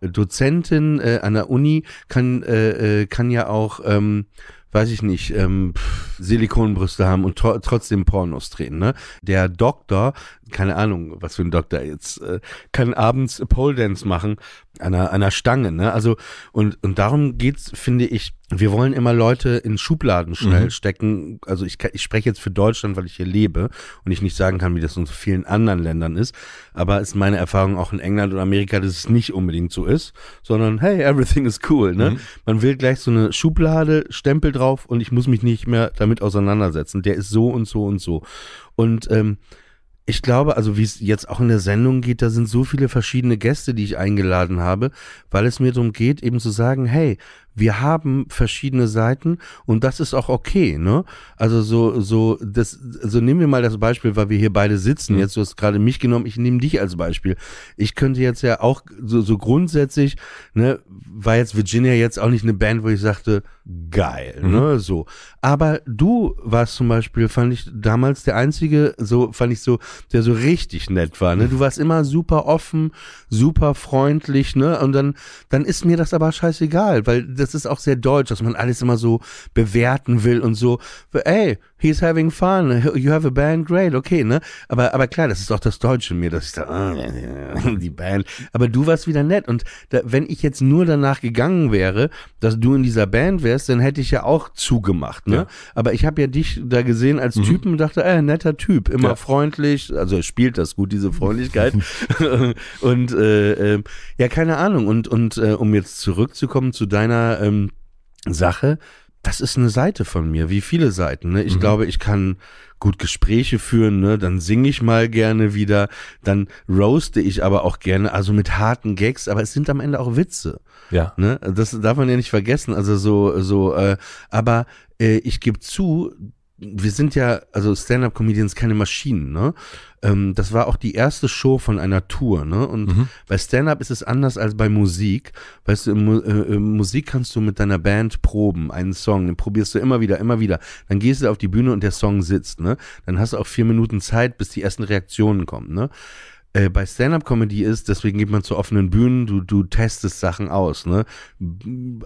Dozentin äh, an der Uni kann, äh, äh kann ja auch, ähm, weiß ich nicht, ähm, Silikonbrüste haben und tro trotzdem Pornos drehen. Ne? Der Doktor keine Ahnung, was für ein Doktor jetzt, äh, kann abends Pole Dance machen an einer, einer Stange, ne? Also, und, und darum geht's, finde ich, wir wollen immer Leute in Schubladen mhm. schnell mhm. stecken. Also ich, ich spreche jetzt für Deutschland, weil ich hier lebe und ich nicht sagen kann, wie das in so vielen anderen Ländern ist. Aber ist meine Erfahrung auch in England und Amerika, dass es nicht unbedingt so ist, sondern hey, everything is cool. Ne? Mhm. Man will gleich so eine Schublade, Stempel drauf und ich muss mich nicht mehr damit auseinandersetzen. Der ist so und so und so. Und ähm, ich glaube, also wie es jetzt auch in der Sendung geht, da sind so viele verschiedene Gäste, die ich eingeladen habe, weil es mir darum geht, eben zu sagen, hey, wir haben verschiedene Seiten und das ist auch okay, ne? Also so, so, das, so nehmen wir mal das Beispiel, weil wir hier beide sitzen. Mhm. Jetzt, du hast gerade mich genommen, ich nehme dich als Beispiel. Ich könnte jetzt ja auch so, so grundsätzlich, ne, war jetzt Virginia jetzt auch nicht eine Band, wo ich sagte, geil, mhm. ne, so. Aber du warst zum Beispiel, fand ich damals der einzige, so, fand ich so, der so richtig nett war, ne? Du warst immer super offen, super freundlich, ne? Und dann, dann ist mir das aber scheißegal, weil das das ist auch sehr deutsch, dass man alles immer so bewerten will und so. Ey, he's having fun, you have a band, great, okay, ne? Aber, aber klar, das ist auch das Deutsche in mir, dass ich da, ah, die Band. Aber du warst wieder nett und da, wenn ich jetzt nur danach gegangen wäre, dass du in dieser Band wärst, dann hätte ich ja auch zugemacht, ne? Ja. Aber ich habe ja dich da gesehen als mhm. Typen und dachte, äh, netter Typ, immer ja. freundlich, also spielt das gut, diese Freundlichkeit. und äh, äh, ja, keine Ahnung. Und, und äh, um jetzt zurückzukommen zu deiner ähm, Sache, das ist eine Seite von mir, wie viele Seiten. Ne? Ich mhm. glaube, ich kann gut Gespräche führen, ne? dann singe ich mal gerne wieder, dann roaste ich aber auch gerne, also mit harten Gags, aber es sind am Ende auch Witze. Ja. Ne? Das darf man ja nicht vergessen. Also so, so, äh, aber äh, ich gebe zu, wir sind ja, also Stand-Up-Comedians keine Maschinen, ne? Ähm, das war auch die erste Show von einer Tour, ne? Und mhm. bei Stand-Up ist es anders als bei Musik. Weißt du, in, äh, in Musik kannst du mit deiner Band proben, einen Song, den probierst du immer wieder, immer wieder. Dann gehst du auf die Bühne und der Song sitzt, ne? Dann hast du auch vier Minuten Zeit, bis die ersten Reaktionen kommen, ne? Äh, bei Stand-up-Comedy ist, deswegen geht man zu offenen Bühnen, du, du testest Sachen aus, ne?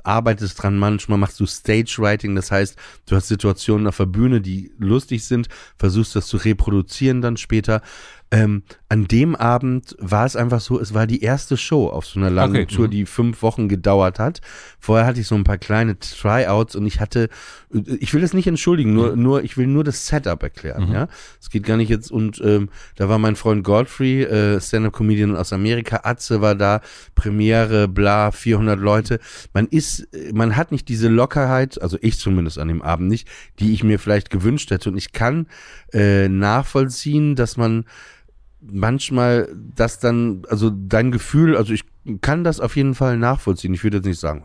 Arbeitest dran, manchmal machst du Stage-Writing, das heißt, du hast Situationen auf der Bühne, die lustig sind, versuchst das zu reproduzieren dann später. Ähm, an dem Abend war es einfach so, es war die erste Show auf so einer langen okay. Tour, mhm. die fünf Wochen gedauert hat. Vorher hatte ich so ein paar kleine Tryouts und ich hatte, äh, ich will es nicht entschuldigen, nur, mhm. nur ich will nur das Setup erklären. Mhm. Ja, es geht gar nicht jetzt und ähm, da war mein Freund Godfrey, äh, Stand-up-Comedian aus Amerika, Atze war da, Premiere, bla, 400 Leute. Man ist, äh, man hat nicht diese Lockerheit, also ich zumindest an dem Abend nicht, die ich mir vielleicht gewünscht hätte und ich kann äh, nachvollziehen, dass man manchmal das dann, also dein Gefühl, also ich kann das auf jeden Fall nachvollziehen. Ich würde jetzt nicht sagen,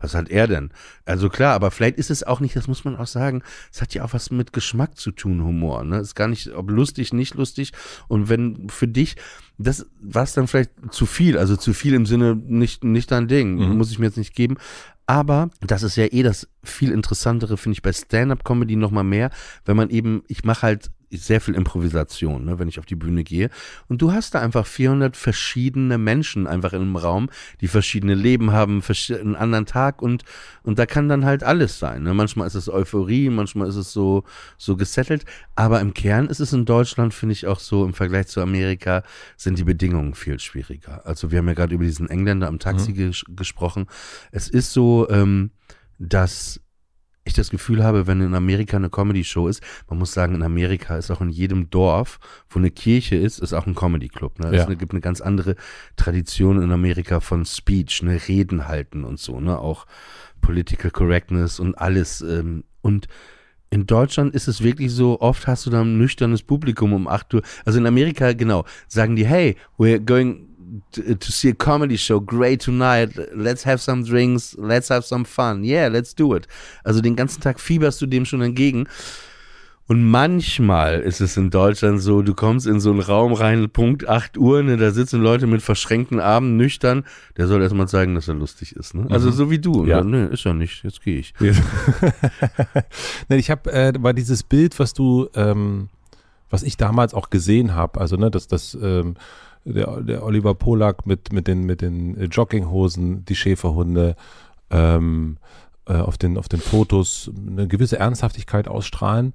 was hat er denn? Also klar, aber vielleicht ist es auch nicht, das muss man auch sagen, es hat ja auch was mit Geschmack zu tun, Humor. Ne? Ist gar nicht, ob lustig, nicht lustig. Und wenn für dich, das war es dann vielleicht zu viel, also zu viel im Sinne nicht, nicht dein Ding, mhm. muss ich mir jetzt nicht geben. Aber das ist ja eh das viel interessantere, finde ich, bei Stand-up-Comedy nochmal mehr, wenn man eben, ich mache halt sehr viel Improvisation, ne, wenn ich auf die Bühne gehe. Und du hast da einfach 400 verschiedene Menschen einfach in einem Raum, die verschiedene Leben haben, einen anderen Tag und, und da kann dann halt alles sein. Ne? Manchmal ist es Euphorie, manchmal ist es so, so gesettelt. Aber im Kern ist es in Deutschland, finde ich auch so, im Vergleich zu Amerika, sind die Bedingungen viel schwieriger. Also wir haben ja gerade über diesen Engländer am Taxi mhm. ges gesprochen. Es ist so, ähm, dass ich das Gefühl habe, wenn in Amerika eine Comedy-Show ist, man muss sagen, in Amerika ist auch in jedem Dorf, wo eine Kirche ist, ist auch ein Comedy-Club. Ne? Ja. Es gibt eine ganz andere Tradition in Amerika von Speech, ne? Reden halten und so, ne? Auch Political Correctness und alles. Ähm, und in Deutschland ist es wirklich so, oft hast du da ein nüchternes Publikum um 8 Uhr. Also in Amerika, genau, sagen die, hey, we're going to, see a comedy show. Great tonight. Let's have some drinks. Let's have some fun. Yeah, let's do it. Also den ganzen Tag fieberst du dem schon entgegen. Und manchmal ist es in Deutschland so, du kommst in so einen Raum rein, Punkt 8 Uhr, ne, da sitzen Leute mit verschränkten Armen, nüchtern, der soll erstmal zeigen, dass er lustig ist. Ne? Also mhm. so wie du. Ja. Ne, ist ja nicht, jetzt gehe ich. Ja. Ne, ich habe, äh, war dieses Bild, was du, ähm, was ich damals auch gesehen habe, also ne, dass das, ähm, der, der Oliver Polak mit, mit den, mit den äh, Jogginghosen, die Schäferhunde, ähm, äh, auf, den, auf den Fotos eine gewisse Ernsthaftigkeit ausstrahlen.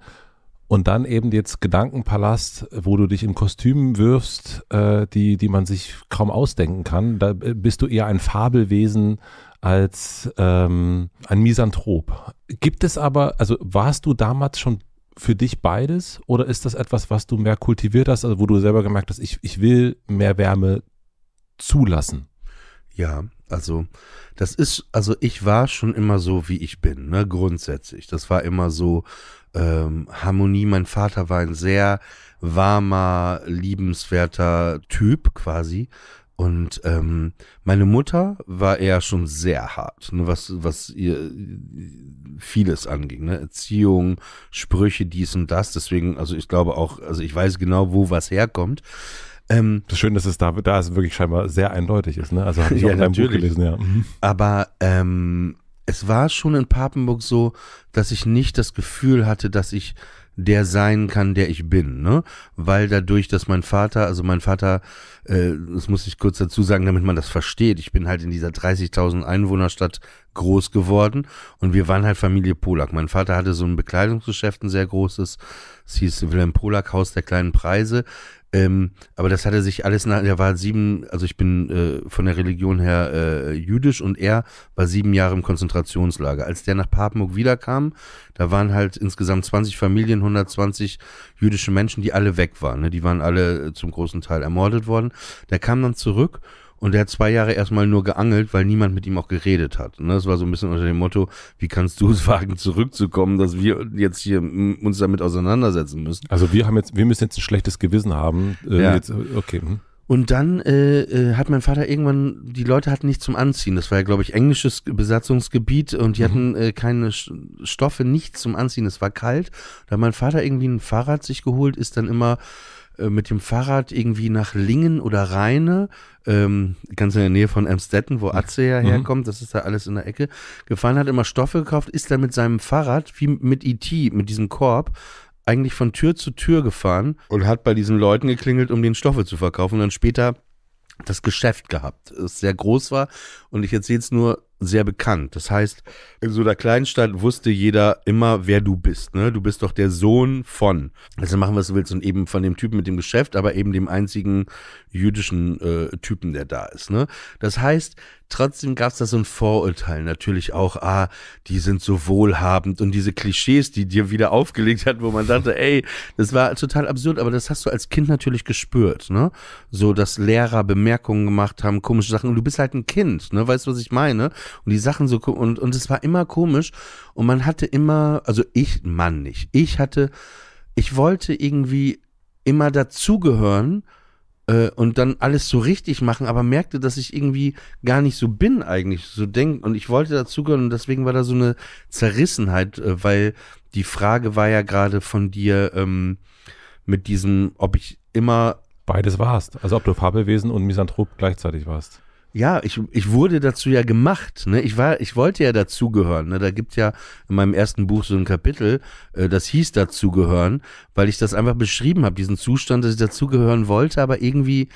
Und dann eben jetzt Gedankenpalast, wo du dich in Kostümen wirfst, äh, die, die man sich kaum ausdenken kann. Da äh, bist du eher ein Fabelwesen als ähm, ein Misanthrop. Gibt es aber, also warst du damals schon für dich beides oder ist das etwas, was du mehr kultiviert hast, also wo du selber gemerkt hast, ich, ich will mehr Wärme zulassen? Ja, also das ist, also ich war schon immer so, wie ich bin, ne, grundsätzlich. Das war immer so ähm, Harmonie. Mein Vater war ein sehr warmer, liebenswerter Typ quasi. Und ähm, meine Mutter war eher schon sehr hart, ne, was, was ihr vieles anging, ne? Erziehung, Sprüche, dies und das. Deswegen, also ich glaube auch, also ich weiß genau, wo was herkommt. Ähm, das ist schön, dass es da, da ist wirklich scheinbar sehr eindeutig ist, ne? Also habe ich auch in deinem Buch gelesen, ja. Mhm. Aber ähm, es war schon in Papenburg so, dass ich nicht das Gefühl hatte, dass ich der sein kann, der ich bin, ne? Weil dadurch, dass mein Vater, also mein Vater, äh, das muss ich kurz dazu sagen, damit man das versteht, ich bin halt in dieser 30.000 Einwohnerstadt groß geworden und wir waren halt Familie Polak. Mein Vater hatte so ein Bekleidungsgeschäft, ein sehr großes, es hieß Wilhelm Polak Haus der kleinen Preise. Ähm, aber das hatte sich alles nach, der war sieben, also ich bin äh, von der Religion her äh, jüdisch und er war sieben Jahre im Konzentrationslager. Als der nach Papenburg wiederkam, da waren halt insgesamt 20 Familien, 120 jüdische Menschen, die alle weg waren. Ne? Die waren alle äh, zum großen Teil ermordet worden. Der kam dann zurück und der hat zwei Jahre erstmal nur geangelt, weil niemand mit ihm auch geredet hat. Und ne, das war so ein bisschen unter dem Motto, wie kannst du es wagen, zurückzukommen, dass wir jetzt hier hm, uns damit auseinandersetzen müssen. Also wir haben jetzt, wir müssen jetzt ein schlechtes Gewissen haben. Äh, ja. Jetzt, äh, okay. Hm. Und dann äh, äh, hat mein Vater irgendwann, die Leute hatten nichts zum Anziehen. Das war ja, glaube ich, englisches Besatzungsgebiet und die mhm. hatten äh, keine Stoffe, nichts zum Anziehen. Es war kalt. Da hat mein Vater irgendwie ein Fahrrad sich geholt, ist dann immer äh, mit dem Fahrrad irgendwie nach Lingen oder Rheine, ähm, ganz in der Nähe von Amstetten, wo Atze ja mhm. herkommt, mhm. das ist da alles in der Ecke, gefahren, hat immer Stoffe gekauft, ist dann mit seinem Fahrrad, wie mit E.T., mit diesem Korb, eigentlich von Tür zu Tür gefahren und hat bei diesen Leuten geklingelt, um den Stoffe zu verkaufen und dann später das Geschäft gehabt, das sehr groß war und ich erzähle es nur sehr bekannt. Das heißt, in so einer Kleinstadt wusste jeder immer, wer du bist. Ne? Du bist doch der Sohn von. Also machen, was du willst. Und eben von dem Typen mit dem Geschäft, aber eben dem einzigen jüdischen äh, Typen, der da ist. Ne? Das heißt, trotzdem gab es da so ein Vorurteil. Natürlich auch, ah, die sind so wohlhabend und diese Klischees, die dir wieder aufgelegt hat, wo man dachte, ey, das war total absurd, aber das hast du als Kind natürlich gespürt. Ne? So, dass Lehrer Bemerkungen gemacht haben, komische Sachen. Und du bist halt ein Kind, ne? Weißt du, was ich meine? Und die Sachen so, und, und es war immer komisch. Und man hatte immer, also ich, Mann nicht. Ich hatte, ich wollte irgendwie immer dazugehören äh, und dann alles so richtig machen, aber merkte, dass ich irgendwie gar nicht so bin eigentlich, so denk und ich wollte dazugehören und deswegen war da so eine Zerrissenheit, äh, weil die Frage war ja gerade von dir ähm, mit diesem, ob ich immer beides warst, also ob du Fabelwesen und Misanthrop gleichzeitig warst. Ja, ich, ich wurde dazu ja gemacht. Ne? Ich, war, ich wollte ja dazugehören. Ne? Da gibt ja in meinem ersten Buch so ein Kapitel, äh, das hieß dazugehören, weil ich das einfach beschrieben habe, diesen Zustand, dass ich dazugehören wollte, aber irgendwie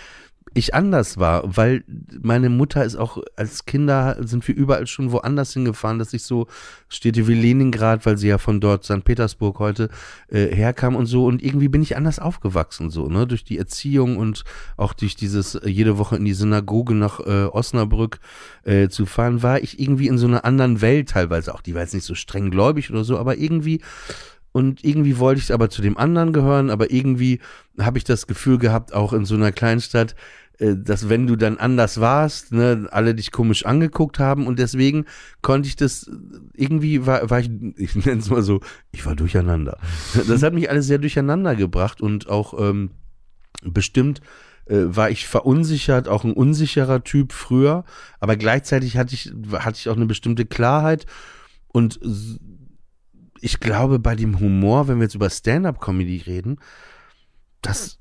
ich anders war, weil meine Mutter ist auch als Kinder sind wir überall schon woanders hingefahren, dass ich so Städte wie Leningrad, weil sie ja von dort St. Petersburg heute äh, herkam und so und irgendwie bin ich anders aufgewachsen so, ne, durch die Erziehung und auch durch dieses äh, jede Woche in die Synagoge nach äh, Osnabrück äh, zu fahren, war ich irgendwie in so einer anderen Welt teilweise auch, die war jetzt nicht so streng gläubig oder so, aber irgendwie und irgendwie wollte ich aber zu dem anderen gehören, aber irgendwie habe ich das Gefühl gehabt, auch in so einer Kleinstadt, äh, dass wenn du dann anders warst, ne, alle dich komisch angeguckt haben und deswegen konnte ich das äh, irgendwie war, war ich, ich nenne es mal so, ich war durcheinander. Das hat mich alles sehr durcheinander gebracht und auch ähm, bestimmt äh, war ich verunsichert, auch ein unsicherer Typ früher, aber gleichzeitig hatte ich hatte ich auch eine bestimmte Klarheit und ich glaube, bei dem Humor, wenn wir jetzt über Stand-up-Comedy reden, das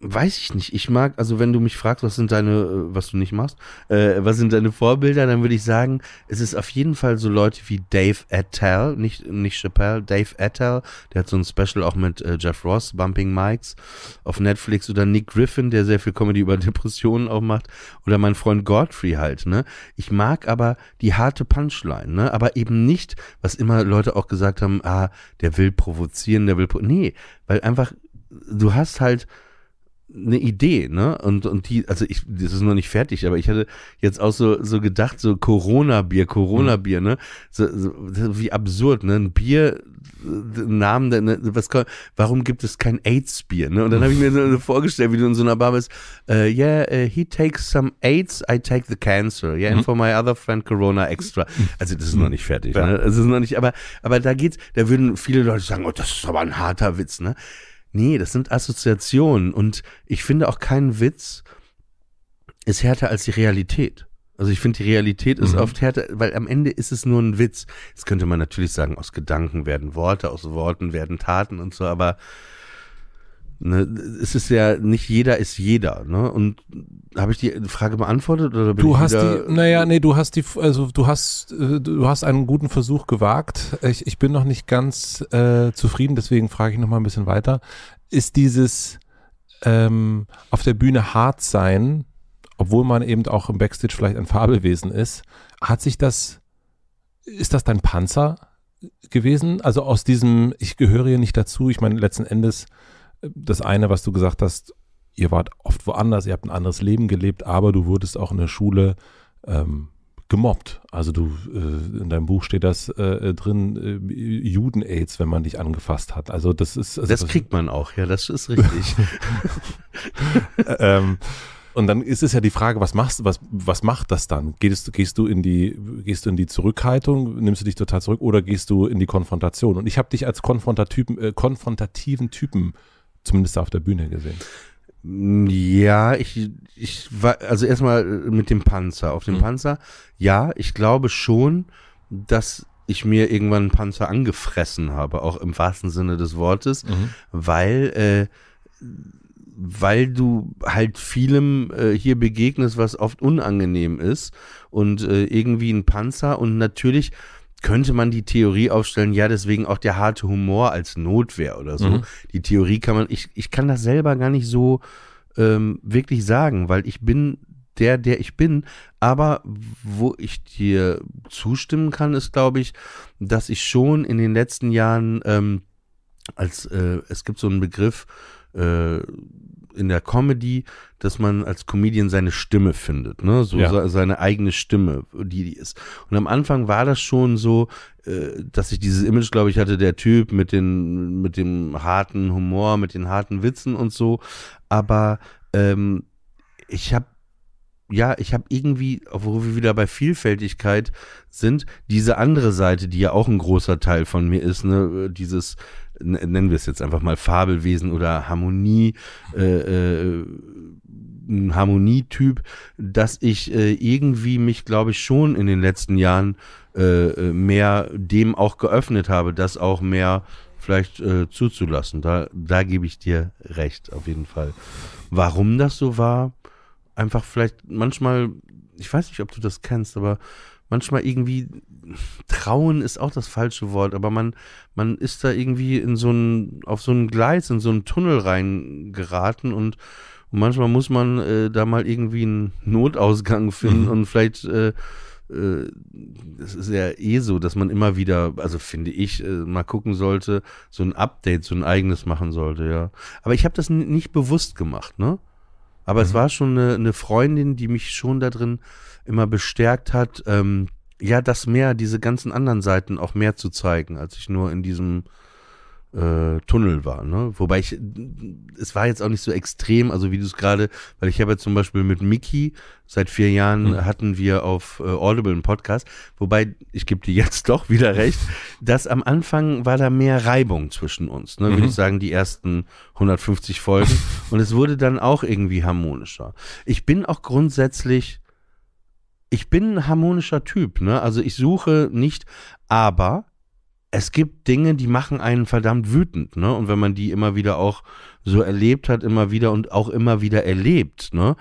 weiß ich nicht. Ich mag, also wenn du mich fragst, was sind deine, äh, was du nicht machst, äh, was sind deine Vorbilder, dann würde ich sagen, es ist auf jeden Fall so Leute wie Dave Attell, nicht, nicht Chappelle, Dave Attell, der hat so ein Special auch mit äh, Jeff Ross, Bumping Mikes auf Netflix oder Nick Griffin, der sehr viel Comedy über Depressionen auch macht oder mein Freund Godfrey halt, ne. Ich mag aber die harte Punchline, ne, aber eben nicht, was immer Leute auch gesagt haben, ah, der will provozieren, der will, pro nee, weil einfach, du hast halt, eine Idee, ne? Und, und die, also ich, das ist noch nicht fertig, aber ich hatte jetzt auch so, so gedacht, so Corona-Bier, Corona-Bier, mhm. ne? So, so, wie absurd, ne? Ein Bier, äh, Namen, ne? was, warum gibt es kein AIDS-Bier, ne? Und dann habe ich mir so vorgestellt, wie du in so einer Bar bist, uh, äh, yeah, äh, uh, he takes some AIDS, I take the cancer, yeah, and mhm. for my other friend Corona extra. Also das ist noch nicht fertig, ne? Das ist noch nicht, aber, aber da geht's, da würden viele Leute sagen, oh, das ist aber ein harter Witz, ne? Nee, das sind Assoziationen. Und ich finde auch keinen Witz ist härter als die Realität. Also ich finde, die Realität ist mhm. oft härter, weil am Ende ist es nur ein Witz. Jetzt könnte man natürlich sagen, aus Gedanken werden Worte, aus Worten werden Taten und so, aber Ne, es ist ja nicht jeder ist jeder, ne? Und habe ich die Frage beantwortet oder bin du hast die naja nee du hast die also du hast äh, du hast einen guten Versuch gewagt ich, ich bin noch nicht ganz äh, zufrieden deswegen frage ich noch mal ein bisschen weiter ist dieses ähm, auf der Bühne hart sein obwohl man eben auch im Backstage vielleicht ein Fabelwesen ist hat sich das ist das dein Panzer gewesen also aus diesem ich gehöre hier nicht dazu ich meine letzten Endes das eine, was du gesagt hast, ihr wart oft woanders, ihr habt ein anderes Leben gelebt, aber du wurdest auch in der Schule ähm, gemobbt. Also du, äh, in deinem Buch steht das äh, äh drin, äh, Juden-Aids, wenn man dich angefasst hat. Also das ist... Also das, kriegt man auch, ja, das ist richtig. ähm, und dann ist es ja die Frage, was machst was, was macht das dann? Gehst, gehst du in die, gehst du in die Zurückhaltung, nimmst du dich total zurück oder gehst du in die Konfrontation? Und ich habe dich als äh, konfrontativen Typen zumindest auf der Bühne gesehen. Mm, ja, ich, ich war, also erstmal äh, mit dem Panzer. Auf dem mhm. Panzer, ja, ich glaube schon, dass ich mir irgendwann einen Panzer angefressen habe, auch im wahrsten Sinne des Wortes, mhm. weil, äh, weil du halt vielem äh, hier begegnest, was oft unangenehm ist und äh, irgendwie ein Panzer und natürlich könnte man die Theorie aufstellen, ja, deswegen auch der harte Humor als Notwehr oder so. Mhm. Die Theorie kann man, ich, ich kann das selber gar nicht so ähm, wirklich sagen, weil ich bin der, der ich bin. Aber wo ich dir zustimmen kann, ist, glaube ich, dass ich schon in den letzten Jahren ähm, als äh, es gibt so einen Begriff, äh, in der Comedy, dass man als Comedian seine Stimme findet, ne? So ja. seine eigene Stimme, die die ist. Und am Anfang war das schon so, äh, dass ich dieses Image, glaube ich, hatte, der Typ mit den, mit dem harten Humor, mit den harten Witzen und so. Aber ähm, ich habe ja, ich habe irgendwie, wo wir wieder bei Vielfältigkeit sind, diese andere Seite, die ja auch ein großer Teil von mir ist, ne, äh, dieses, nennen wir es jetzt einfach mal Fabelwesen oder Harmonie, äh, äh, Harmonietyp, dass ich äh, irgendwie mich, glaube ich, schon in den letzten Jahren äh, äh, mehr dem auch geöffnet habe, das auch mehr vielleicht äh, zuzulassen. Da, da gebe ich dir recht, auf jeden Fall. Warum das so war, einfach vielleicht manchmal, ich weiß nicht, ob du das kennst, aber manchmal irgendwie, trauen ist auch das falsche Wort, aber man, man ist da irgendwie in so ein, auf so ein Gleis, in so einen Tunnel reingeraten und, und manchmal muss man äh, da mal irgendwie einen Notausgang finden mhm. und vielleicht, äh, äh, das ist ja eh so, dass man immer wieder, also finde ich, äh, mal gucken sollte, so ein Update, so ein eigenes machen sollte, ja. Aber ich habe das nicht bewusst gemacht, ne? Aber mhm. es war schon eine, eine, Freundin, die mich schon da drin immer bestärkt hat, ähm, ja, das mehr, diese ganzen anderen Seiten auch mehr zu zeigen, als ich nur in diesem äh, Tunnel war. Ne? Wobei ich, es war jetzt auch nicht so extrem, also wie du es gerade, weil ich habe ja zum Beispiel mit Mickey seit vier Jahren mhm. hatten wir auf äh, Audible einen Podcast, wobei ich gebe dir jetzt doch wieder recht, dass am Anfang war da mehr Reibung zwischen uns, ne? Mhm. würde ich sagen, die ersten 150 Folgen und es wurde dann auch irgendwie harmonischer. Ich bin auch grundsätzlich, ich bin ein harmonischer Typ, ne? also ich suche nicht, aber es gibt Dinge, die machen einen verdammt wütend, ne? Und wenn man die immer wieder auch so erlebt hat, immer wieder und auch immer wieder erlebt, ne?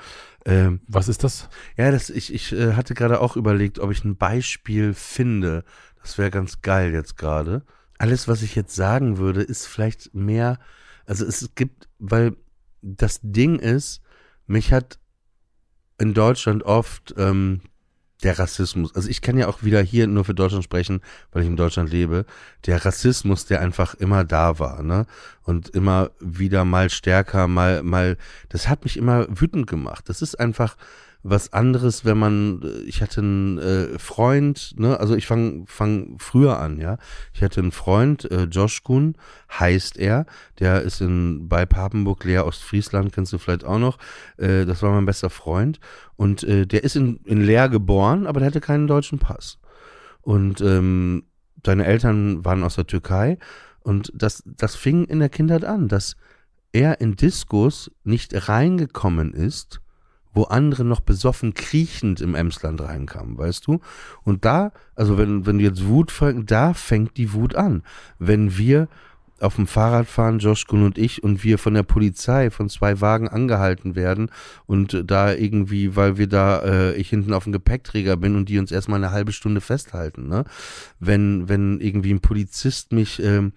Ähm, Was ist das? Ja, das, ich, ich äh, hatte gerade auch überlegt, ob ich ein Beispiel finde. Das wäre ganz geil jetzt gerade. Alles, was ich jetzt sagen würde, ist vielleicht mehr, also es gibt, weil das Ding ist, mich hat in Deutschland oft ähm, der Rassismus, also ich kann ja auch wieder hier nur für Deutschland sprechen, weil ich in Deutschland lebe, der Rassismus, der einfach immer da war, ne? Und immer wieder mal stärker, mal, mal, das hat mich immer wütend gemacht. Das ist einfach, was anderes, wenn man, äh, ich hatte einen äh, Freund, ne, also ich fange fang früher an, ja. Ich hatte einen Freund, äh, Josh Kuhn heißt er, der ist in bei Papenburg, Lea, Ostfriesland, kennst du vielleicht auch noch. Äh, das war mein bester Freund. Und äh, der ist in, in Leer geboren, aber der hatte keinen deutschen Pass. Und ähm, seine Eltern waren aus der Türkei. Und das, das fing in der Kindheit an, dass er in Diskos nicht reingekommen ist, wo andere noch besoffen kriechend im Emsland reinkamen, weißt du? Und da, also wenn, wenn jetzt Wut fängst, da fängt die Wut an. Wenn wir auf dem Fahrrad fahren, Josh Kuhn und ich, und wir von der Polizei von zwei Wagen angehalten werden und äh, da irgendwie, weil wir da, äh, ich hinten auf dem Gepäckträger bin und die uns erstmal eine halbe Stunde festhalten, ne? Wenn, wenn irgendwie ein Polizist mich ähm,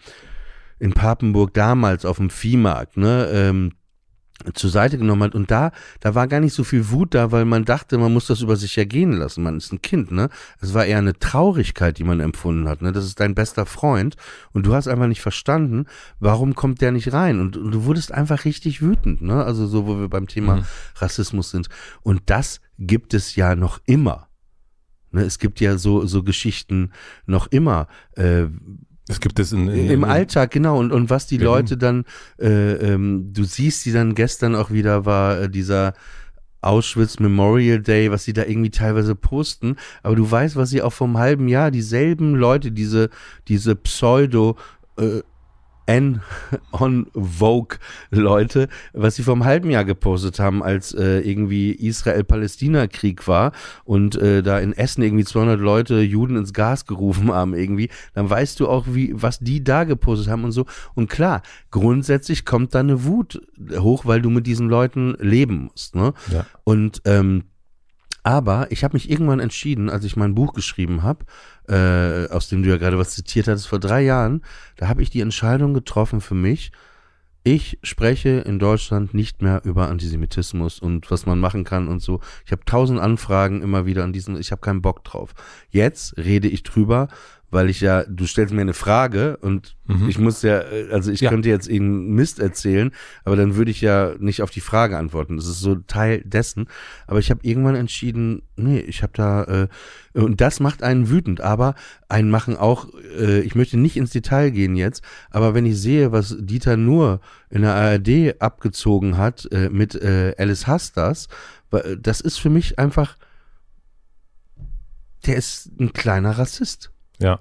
in Papenburg damals auf dem Viehmarkt, ne, ähm, zur Seite genommen hat. Und da, da war gar nicht so viel Wut da, weil man dachte, man muss das über sich ergehen ja lassen. Man ist ein Kind, ne? Es war eher eine Traurigkeit, die man empfunden hat, ne? Das ist dein bester Freund und du hast einfach nicht verstanden, warum kommt der nicht rein? Und, und du wurdest einfach richtig wütend, ne? Also so, wo wir beim Thema mhm. Rassismus sind. Und das gibt es ja noch immer. Ne? Es gibt ja so, so Geschichten noch immer, äh, es gibt es in, in, im Alltag, genau. Und, und was die eben. Leute dann, äh, ähm, du siehst die dann gestern auch wieder, war äh, dieser Auschwitz Memorial Day, was sie da irgendwie teilweise posten. Aber du weißt, was sie auch vom halben Jahr, dieselben Leute, diese, diese Pseudo- äh, en on Vogue Leute, was sie vor einem halben Jahr gepostet haben, als äh, irgendwie Israel-Palästina-Krieg war und äh, da in Essen irgendwie 200 Leute Juden ins Gas gerufen haben irgendwie, dann weißt du auch, wie, was die da gepostet haben und so. Und klar, grundsätzlich kommt da eine Wut hoch, weil du mit diesen Leuten leben musst. Ne? Ja. Und ähm, aber ich habe mich irgendwann entschieden, als ich mein Buch geschrieben habe, äh, aus dem du ja gerade was zitiert hattest, vor drei Jahren, da habe ich die Entscheidung getroffen für mich, ich spreche in Deutschland nicht mehr über Antisemitismus und was man machen kann und so. Ich habe tausend Anfragen immer wieder an diesen, ich habe keinen Bock drauf. Jetzt rede ich drüber, weil ich ja, du stellst mir eine Frage und mhm. ich muss ja, äh, also ich ja. könnte jetzt eben Mist erzählen, aber dann würde ich ja nicht auf die Frage antworten. Das ist so Teil dessen. Aber ich habe irgendwann entschieden, nee, ich habe da, äh, und das macht einen wütend, aber einen machen auch, äh, ich möchte nicht ins Detail gehen jetzt, aber wenn ich sehe, was Dieter nur in der ARD abgezogen hat äh, mit äh, Alice Hastas, das ist für mich einfach, der ist ein kleiner Rassist. Ja.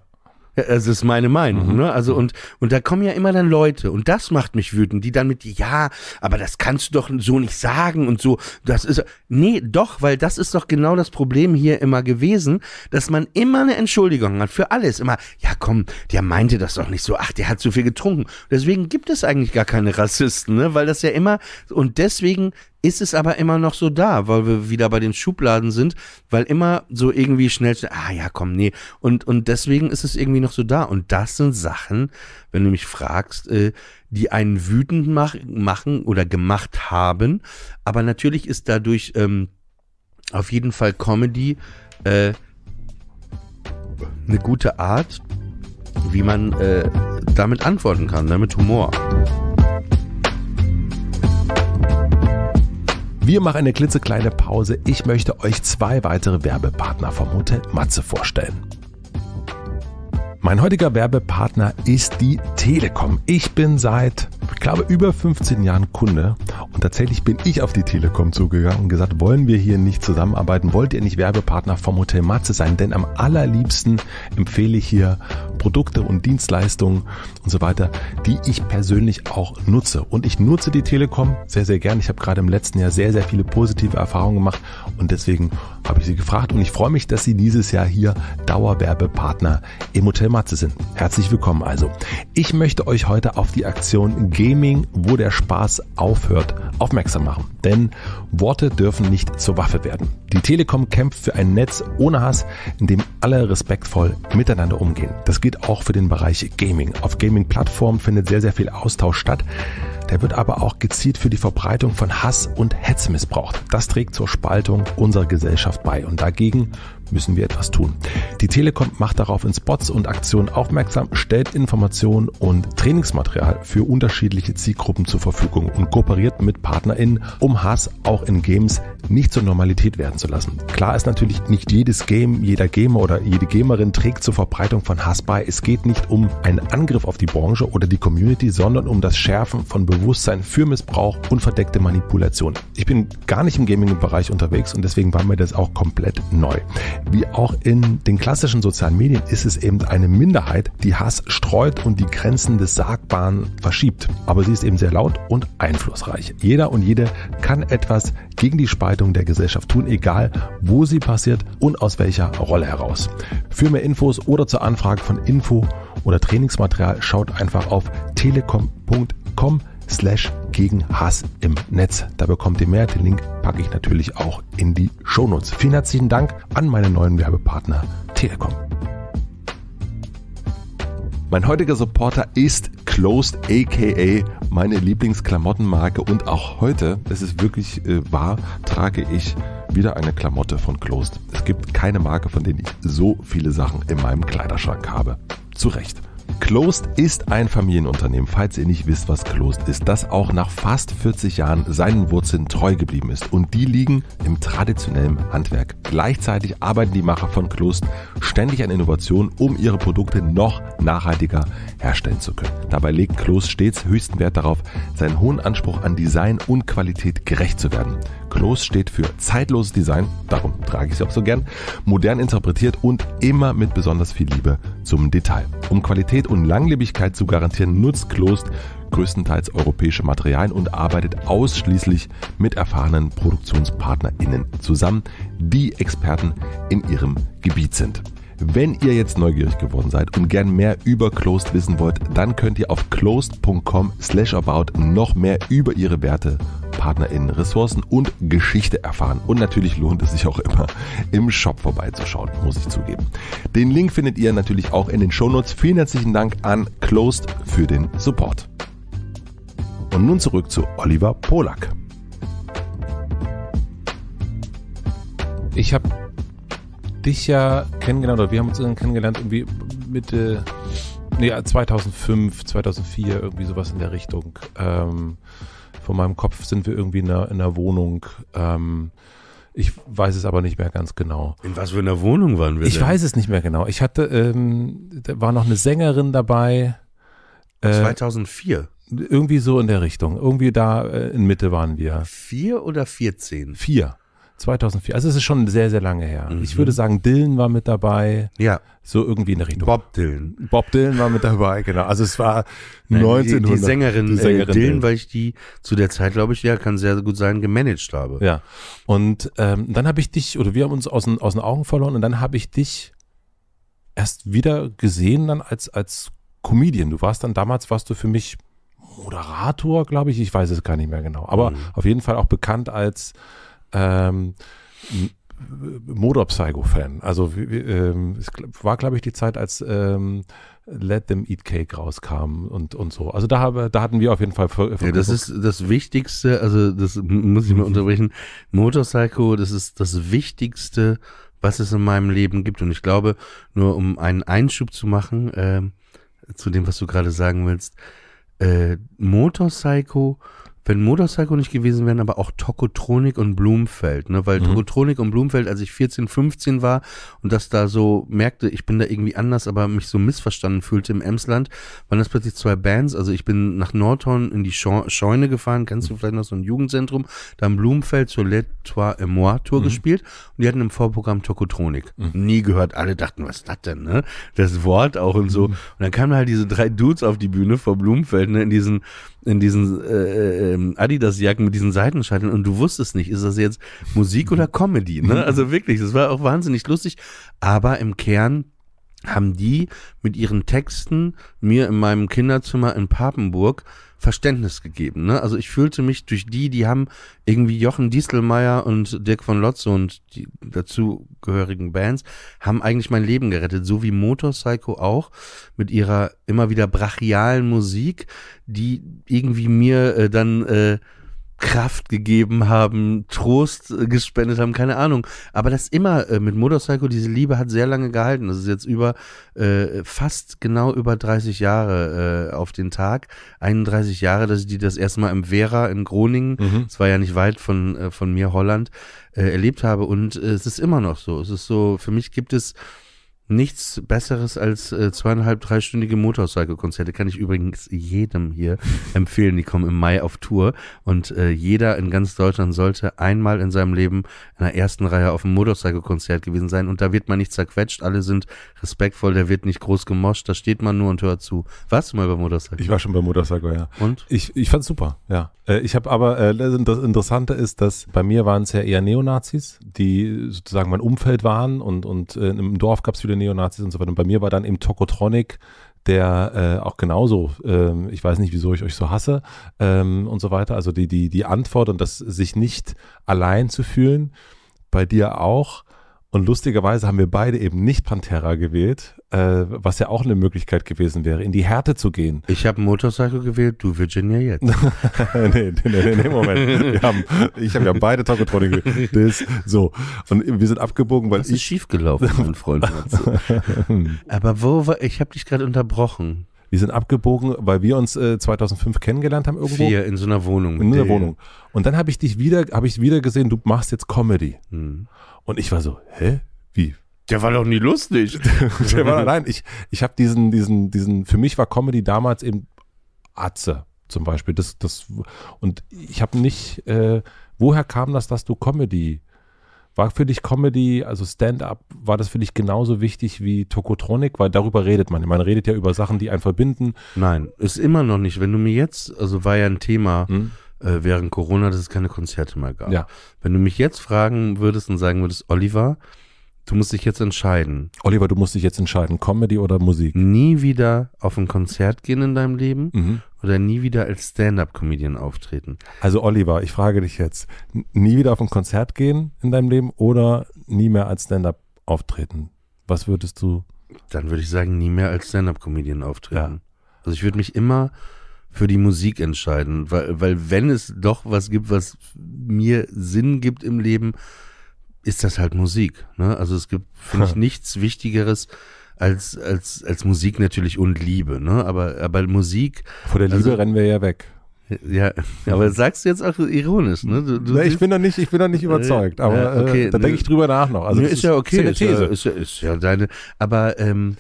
Es ist meine Meinung, mhm. ne? Also mhm. und und da kommen ja immer dann Leute und das macht mich wütend, die dann mit ja, aber das kannst du doch so nicht sagen und so, das ist nee, doch, weil das ist doch genau das Problem hier immer gewesen, dass man immer eine Entschuldigung hat für alles, immer ja, komm, der meinte das doch nicht so, ach, der hat zu viel getrunken. Deswegen gibt es eigentlich gar keine Rassisten, ne? Weil das ja immer und deswegen ist es aber immer noch so da, weil wir wieder bei den Schubladen sind, weil immer so irgendwie schnell, ah ja, komm, nee. Und, und deswegen ist es irgendwie noch so da. Und das sind Sachen, wenn du mich fragst, äh, die einen wütend mach, machen oder gemacht haben. Aber natürlich ist dadurch ähm, auf jeden Fall Comedy äh, eine gute Art, wie man äh, damit antworten kann, ne? Humor. Wir machen eine klitzekleine Pause. Ich möchte euch zwei weitere Werbepartner vom Hotel Matze vorstellen. Mein heutiger Werbepartner ist die Telekom. Ich bin seit ich glaube, über 15 Jahren Kunde. Und tatsächlich bin ich auf die Telekom zugegangen und gesagt, wollen wir hier nicht zusammenarbeiten? Wollt ihr nicht Werbepartner vom Hotel Matze sein? Denn am allerliebsten empfehle ich hier Produkte und Dienstleistungen und so weiter, die ich persönlich auch nutze. Und ich nutze die Telekom sehr, sehr gern. Ich habe gerade im letzten Jahr sehr, sehr viele positive Erfahrungen gemacht und deswegen habe ich sie gefragt und ich freue mich, dass sie dieses Jahr hier Dauerwerbepartner im Hotel Matze sind. Herzlich willkommen also. Ich möchte euch heute auf die Aktion Gaming, wo der Spaß aufhört, aufmerksam machen. Denn Worte dürfen nicht zur Waffe werden. Die Telekom kämpft für ein Netz ohne Hass, in dem alle respektvoll miteinander umgehen. Das gilt auch für den Bereich Gaming. Auf Gaming-Plattformen findet sehr, sehr viel Austausch statt. Der wird aber auch gezielt für die Verbreitung von Hass und Hetze missbraucht. Das trägt zur Spaltung unserer Gesellschaft bei. Und dagegen müssen wir etwas tun. Die Telekom macht darauf in Spots und Aktionen aufmerksam, stellt Informationen und Trainingsmaterial für unterschiedliche Zielgruppen zur Verfügung und kooperiert mit PartnerInnen, um Hass auch in Games nicht zur Normalität werden zu lassen. Klar ist natürlich, nicht jedes Game, jeder Gamer oder jede Gamerin trägt zur Verbreitung von Hass bei. Es geht nicht um einen Angriff auf die Branche oder die Community, sondern um das Schärfen von Bewusstsein für Missbrauch und verdeckte Manipulation. Ich bin gar nicht im Gaming-Bereich unterwegs und deswegen war mir das auch komplett neu wie auch in den klassischen sozialen Medien ist es eben eine Minderheit, die Hass streut und die Grenzen des Sagbaren verschiebt. Aber sie ist eben sehr laut und einflussreich. Jeder und jede kann etwas gegen die Spaltung der Gesellschaft tun, egal wo sie passiert und aus welcher Rolle heraus. Für mehr Infos oder zur Anfrage von Info oder Trainingsmaterial schaut einfach auf telekom.com slash gegen Hass im Netz. Da bekommt ihr mehr. Den Link packe ich natürlich auch in die Shownotes. Vielen herzlichen Dank an meinen neuen Werbepartner Telekom. Mein heutiger Supporter ist Closed, aka meine Lieblingsklamottenmarke. Und auch heute, es ist wirklich äh, wahr, trage ich wieder eine Klamotte von Closed. Es gibt keine Marke, von denen ich so viele Sachen in meinem Kleiderschrank habe. Zu Recht. Closed ist ein Familienunternehmen. Falls ihr nicht wisst, was Closed ist, das auch nach fast 40 Jahren seinen Wurzeln treu geblieben ist. Und die liegen im traditionellen Handwerk. Gleichzeitig arbeiten die Macher von Closed ständig an Innovationen, um ihre Produkte noch nachhaltiger herstellen zu können. Dabei legt Closed stets höchsten Wert darauf, seinen hohen Anspruch an Design und Qualität gerecht zu werden. Closed steht für zeitloses Design, darum trage ich sie auch so gern, modern interpretiert und immer mit besonders viel Liebe zum Detail. Um Qualität und Langlebigkeit zu garantieren, nutzt Klost größtenteils europäische Materialien und arbeitet ausschließlich mit erfahrenen ProduktionspartnerInnen zusammen, die Experten in ihrem Gebiet sind. Wenn ihr jetzt neugierig geworden seid und gern mehr über Closed wissen wollt, dann könnt ihr auf closed.com slash about noch mehr über ihre Werte PartnerInnen, Ressourcen und Geschichte erfahren. Und natürlich lohnt es sich auch immer, im Shop vorbeizuschauen, muss ich zugeben. Den Link findet ihr natürlich auch in den Shownotes. Vielen herzlichen Dank an Closed für den Support. Und nun zurück zu Oliver Polak. Ich habe dich ja kennengelernt, oder wir haben uns kennengelernt, irgendwie Mitte, nee, 2005, 2004, irgendwie sowas in der Richtung. Ähm, von meinem Kopf sind wir irgendwie in einer, in einer Wohnung. Ähm, ich weiß es aber nicht mehr ganz genau. In was für einer Wohnung waren wir? Ich denn? weiß es nicht mehr genau. Ich hatte, ähm, da war noch eine Sängerin dabei. Äh, 2004? Irgendwie so in der Richtung. Irgendwie da äh, in Mitte waren wir. Vier oder 14? Vier. 2004. Also es ist schon sehr, sehr lange her. Mhm. Ich würde mhm. sagen, Dylan war mit dabei. Ja. So irgendwie in der Richtung. Bob Dylan. Bob Dylan war mit dabei, genau. Also es war 1900. Die, die Sängerin, die äh, Sängerin äh, Dylan, Dylan, weil ich die zu der Zeit, glaube ich, ja, kann sehr gut sein, gemanagt habe. Ja. Und ähm, dann habe ich dich, oder wir haben uns aus den, aus den Augen verloren und dann habe ich dich erst wieder gesehen dann als, als Comedian. Du warst dann damals, warst du für mich Moderator, glaube ich. Ich weiß es gar nicht mehr genau. Aber mhm. auf jeden Fall auch bekannt als ähm, Motor-Psycho-Fan. Also ähm, es war, glaube ich, die Zeit, als ähm, Let Them Eat Cake rauskam und, und so. Also da, habe, da hatten wir auf jeden Fall. Ver ja, das ist das Wichtigste, also das muss ich mal mhm. unterbrechen. Motorcycle, das ist das Wichtigste, was es in meinem Leben gibt. Und ich glaube, nur um einen Einschub zu machen äh, zu dem, was du gerade sagen willst, äh, Motorcycle wenn Motorcycle nicht gewesen wären, aber auch Tokotronik und Blumfeld, ne? Weil mhm. Tokotronik und Blumfeld, als ich 14, 15 war und das da so merkte, ich bin da irgendwie anders, aber mich so missverstanden fühlte im Emsland, waren das plötzlich zwei Bands. Also ich bin nach Nordhorn in die Scheune gefahren, kennst du vielleicht noch so ein Jugendzentrum, da in Blumfeld zur Let Toi et Moi Tour mhm. gespielt und die hatten im Vorprogramm Tokotronik. Mhm. Nie gehört, alle dachten, was ist das denn, ne? Das Wort auch und so. Mhm. Und dann kamen halt diese drei Dudes auf die Bühne vor Blumfeld, ne? In diesen in diesen äh, äh ähm, Adidas-Jacken mit diesen Seitenscheiteln und du wusstest nicht, ist das jetzt Musik oder Comedy? Ne? Also wirklich, das war auch wahnsinnig lustig, aber im Kern haben die mit ihren Texten mir in meinem Kinderzimmer in Papenburg Verständnis gegeben. Ne? Also ich fühlte mich durch die, die haben irgendwie Jochen Dieselmeier und Dirk von Lotze und die dazugehörigen Bands haben eigentlich mein Leben gerettet, so wie Motorcycle auch mit ihrer immer wieder brachialen Musik, die irgendwie mir äh, dann äh, Kraft gegeben haben, Trost äh, gespendet haben, keine Ahnung. Aber das immer äh, mit Motorcycle, diese Liebe hat sehr lange gehalten. Das ist jetzt über äh, fast genau über 30 Jahre äh, auf den Tag. 31 Jahre, dass ich die das erste Mal im Vera in Groningen, mhm. das war ja nicht weit von, äh, von mir, Holland, äh, erlebt habe. Und es ist immer noch so. Es ist so, für mich gibt es nichts Besseres als äh, zweieinhalb, dreistündige Motorcycle-Konzerte. Kann ich übrigens jedem hier empfehlen. Die kommen im Mai auf Tour und äh, jeder in ganz Deutschland sollte einmal in seinem Leben in der ersten Reihe auf einem Motorcycle-Konzert gewesen sein und da wird man nicht zerquetscht. Alle sind respektvoll, da wird nicht groß gemoscht, da steht man nur und hört zu. Warst du mal bei Motorcycle? Ich war schon bei Motorcycle, ja. Und? Ich, ich fand's super, ja. Äh, ich habe aber, äh, das Interessante ist, dass bei mir waren es ja eher Neonazis, die sozusagen mein Umfeld waren und, und äh, im Dorf gab's viele Neonazis und so weiter. Und bei mir war dann im Tokotronic, der äh, auch genauso, äh, ich weiß nicht, wieso ich euch so hasse ähm, und so weiter. Also die, die, die Antwort und das sich nicht allein zu fühlen, bei dir auch. Und lustigerweise haben wir beide eben nicht Pantera gewählt, äh, was ja auch eine Möglichkeit gewesen wäre, in die Härte zu gehen. Ich habe Motorcycle gewählt, du Virginia jetzt. nee, nee, nee, nee, Moment. Wir haben, ich habe ja beide Tokotronic gewählt. Das, so. Und wir sind abgebogen, weil. Das ist ich, schief mein Freund. Aber wo war, ich habe dich gerade unterbrochen. Wir sind abgebogen, weil wir uns äh, 2005 kennengelernt haben irgendwo. Hier in so einer Wohnung. In einer Wohnung. Und dann habe ich dich wieder, habe ich wieder gesehen, du machst jetzt Comedy. Mhm. Und ich war so, hä? Wie? Der war doch nie lustig. der war, nein, ich, ich habe diesen, diesen, diesen, für mich war Comedy damals eben Atze zum Beispiel. Das, das, und ich habe nicht, äh, woher kam das, dass du Comedy war für dich Comedy, also Stand-up, war das für dich genauso wichtig wie Tokotronik? Weil darüber redet man. Man redet ja über Sachen, die einen verbinden. Nein, ist immer noch nicht. Wenn du mir jetzt, also war ja ein Thema, hm? äh, während Corona, dass es keine Konzerte mehr gab. Ja. Wenn du mich jetzt fragen würdest und sagen würdest, Oliver, du musst dich jetzt entscheiden. Oliver, du musst dich jetzt entscheiden, Comedy oder Musik? Nie wieder auf ein Konzert gehen in deinem Leben mhm. oder nie wieder als Stand-up-Comedian auftreten. Also Oliver, ich frage dich jetzt, nie wieder auf ein Konzert gehen in deinem Leben oder nie mehr als Stand-up auftreten? Was würdest du? Dann würde ich sagen, nie mehr als Stand-up-Comedian auftreten. Ja. Also ich würde mich immer für die Musik entscheiden. Weil, weil wenn es doch was gibt, was mir Sinn gibt im Leben, ist das halt Musik. Ne? Also es gibt, finde ich, nichts Wichtigeres als, als, als Musik natürlich und Liebe. Ne? Aber, aber Musik. Vor der also Liebe also, rennen wir ja weg. Ja, aber sagst du jetzt auch ironisch, ne? Du, du nee, ich bin da nicht, ich bin noch nicht äh, überzeugt, aber ja, äh, okay, äh, da denke ne? ich drüber nach noch. Also ist, ist, ja okay, ist ja, ist ja, ist ist ja deine, aber ähm,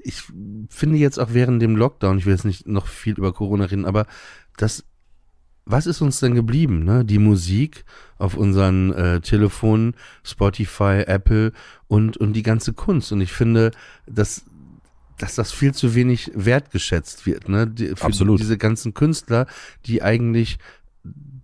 ich finde jetzt auch während dem Lockdown, ich will jetzt nicht noch viel über Corona reden, aber das, was ist uns denn geblieben? Ne? Die Musik auf unseren äh, Telefonen, Spotify, Apple und, und die ganze Kunst. Und ich finde, dass, dass das viel zu wenig wertgeschätzt wird. Ne? Die, Absolut. Diese ganzen Künstler, die eigentlich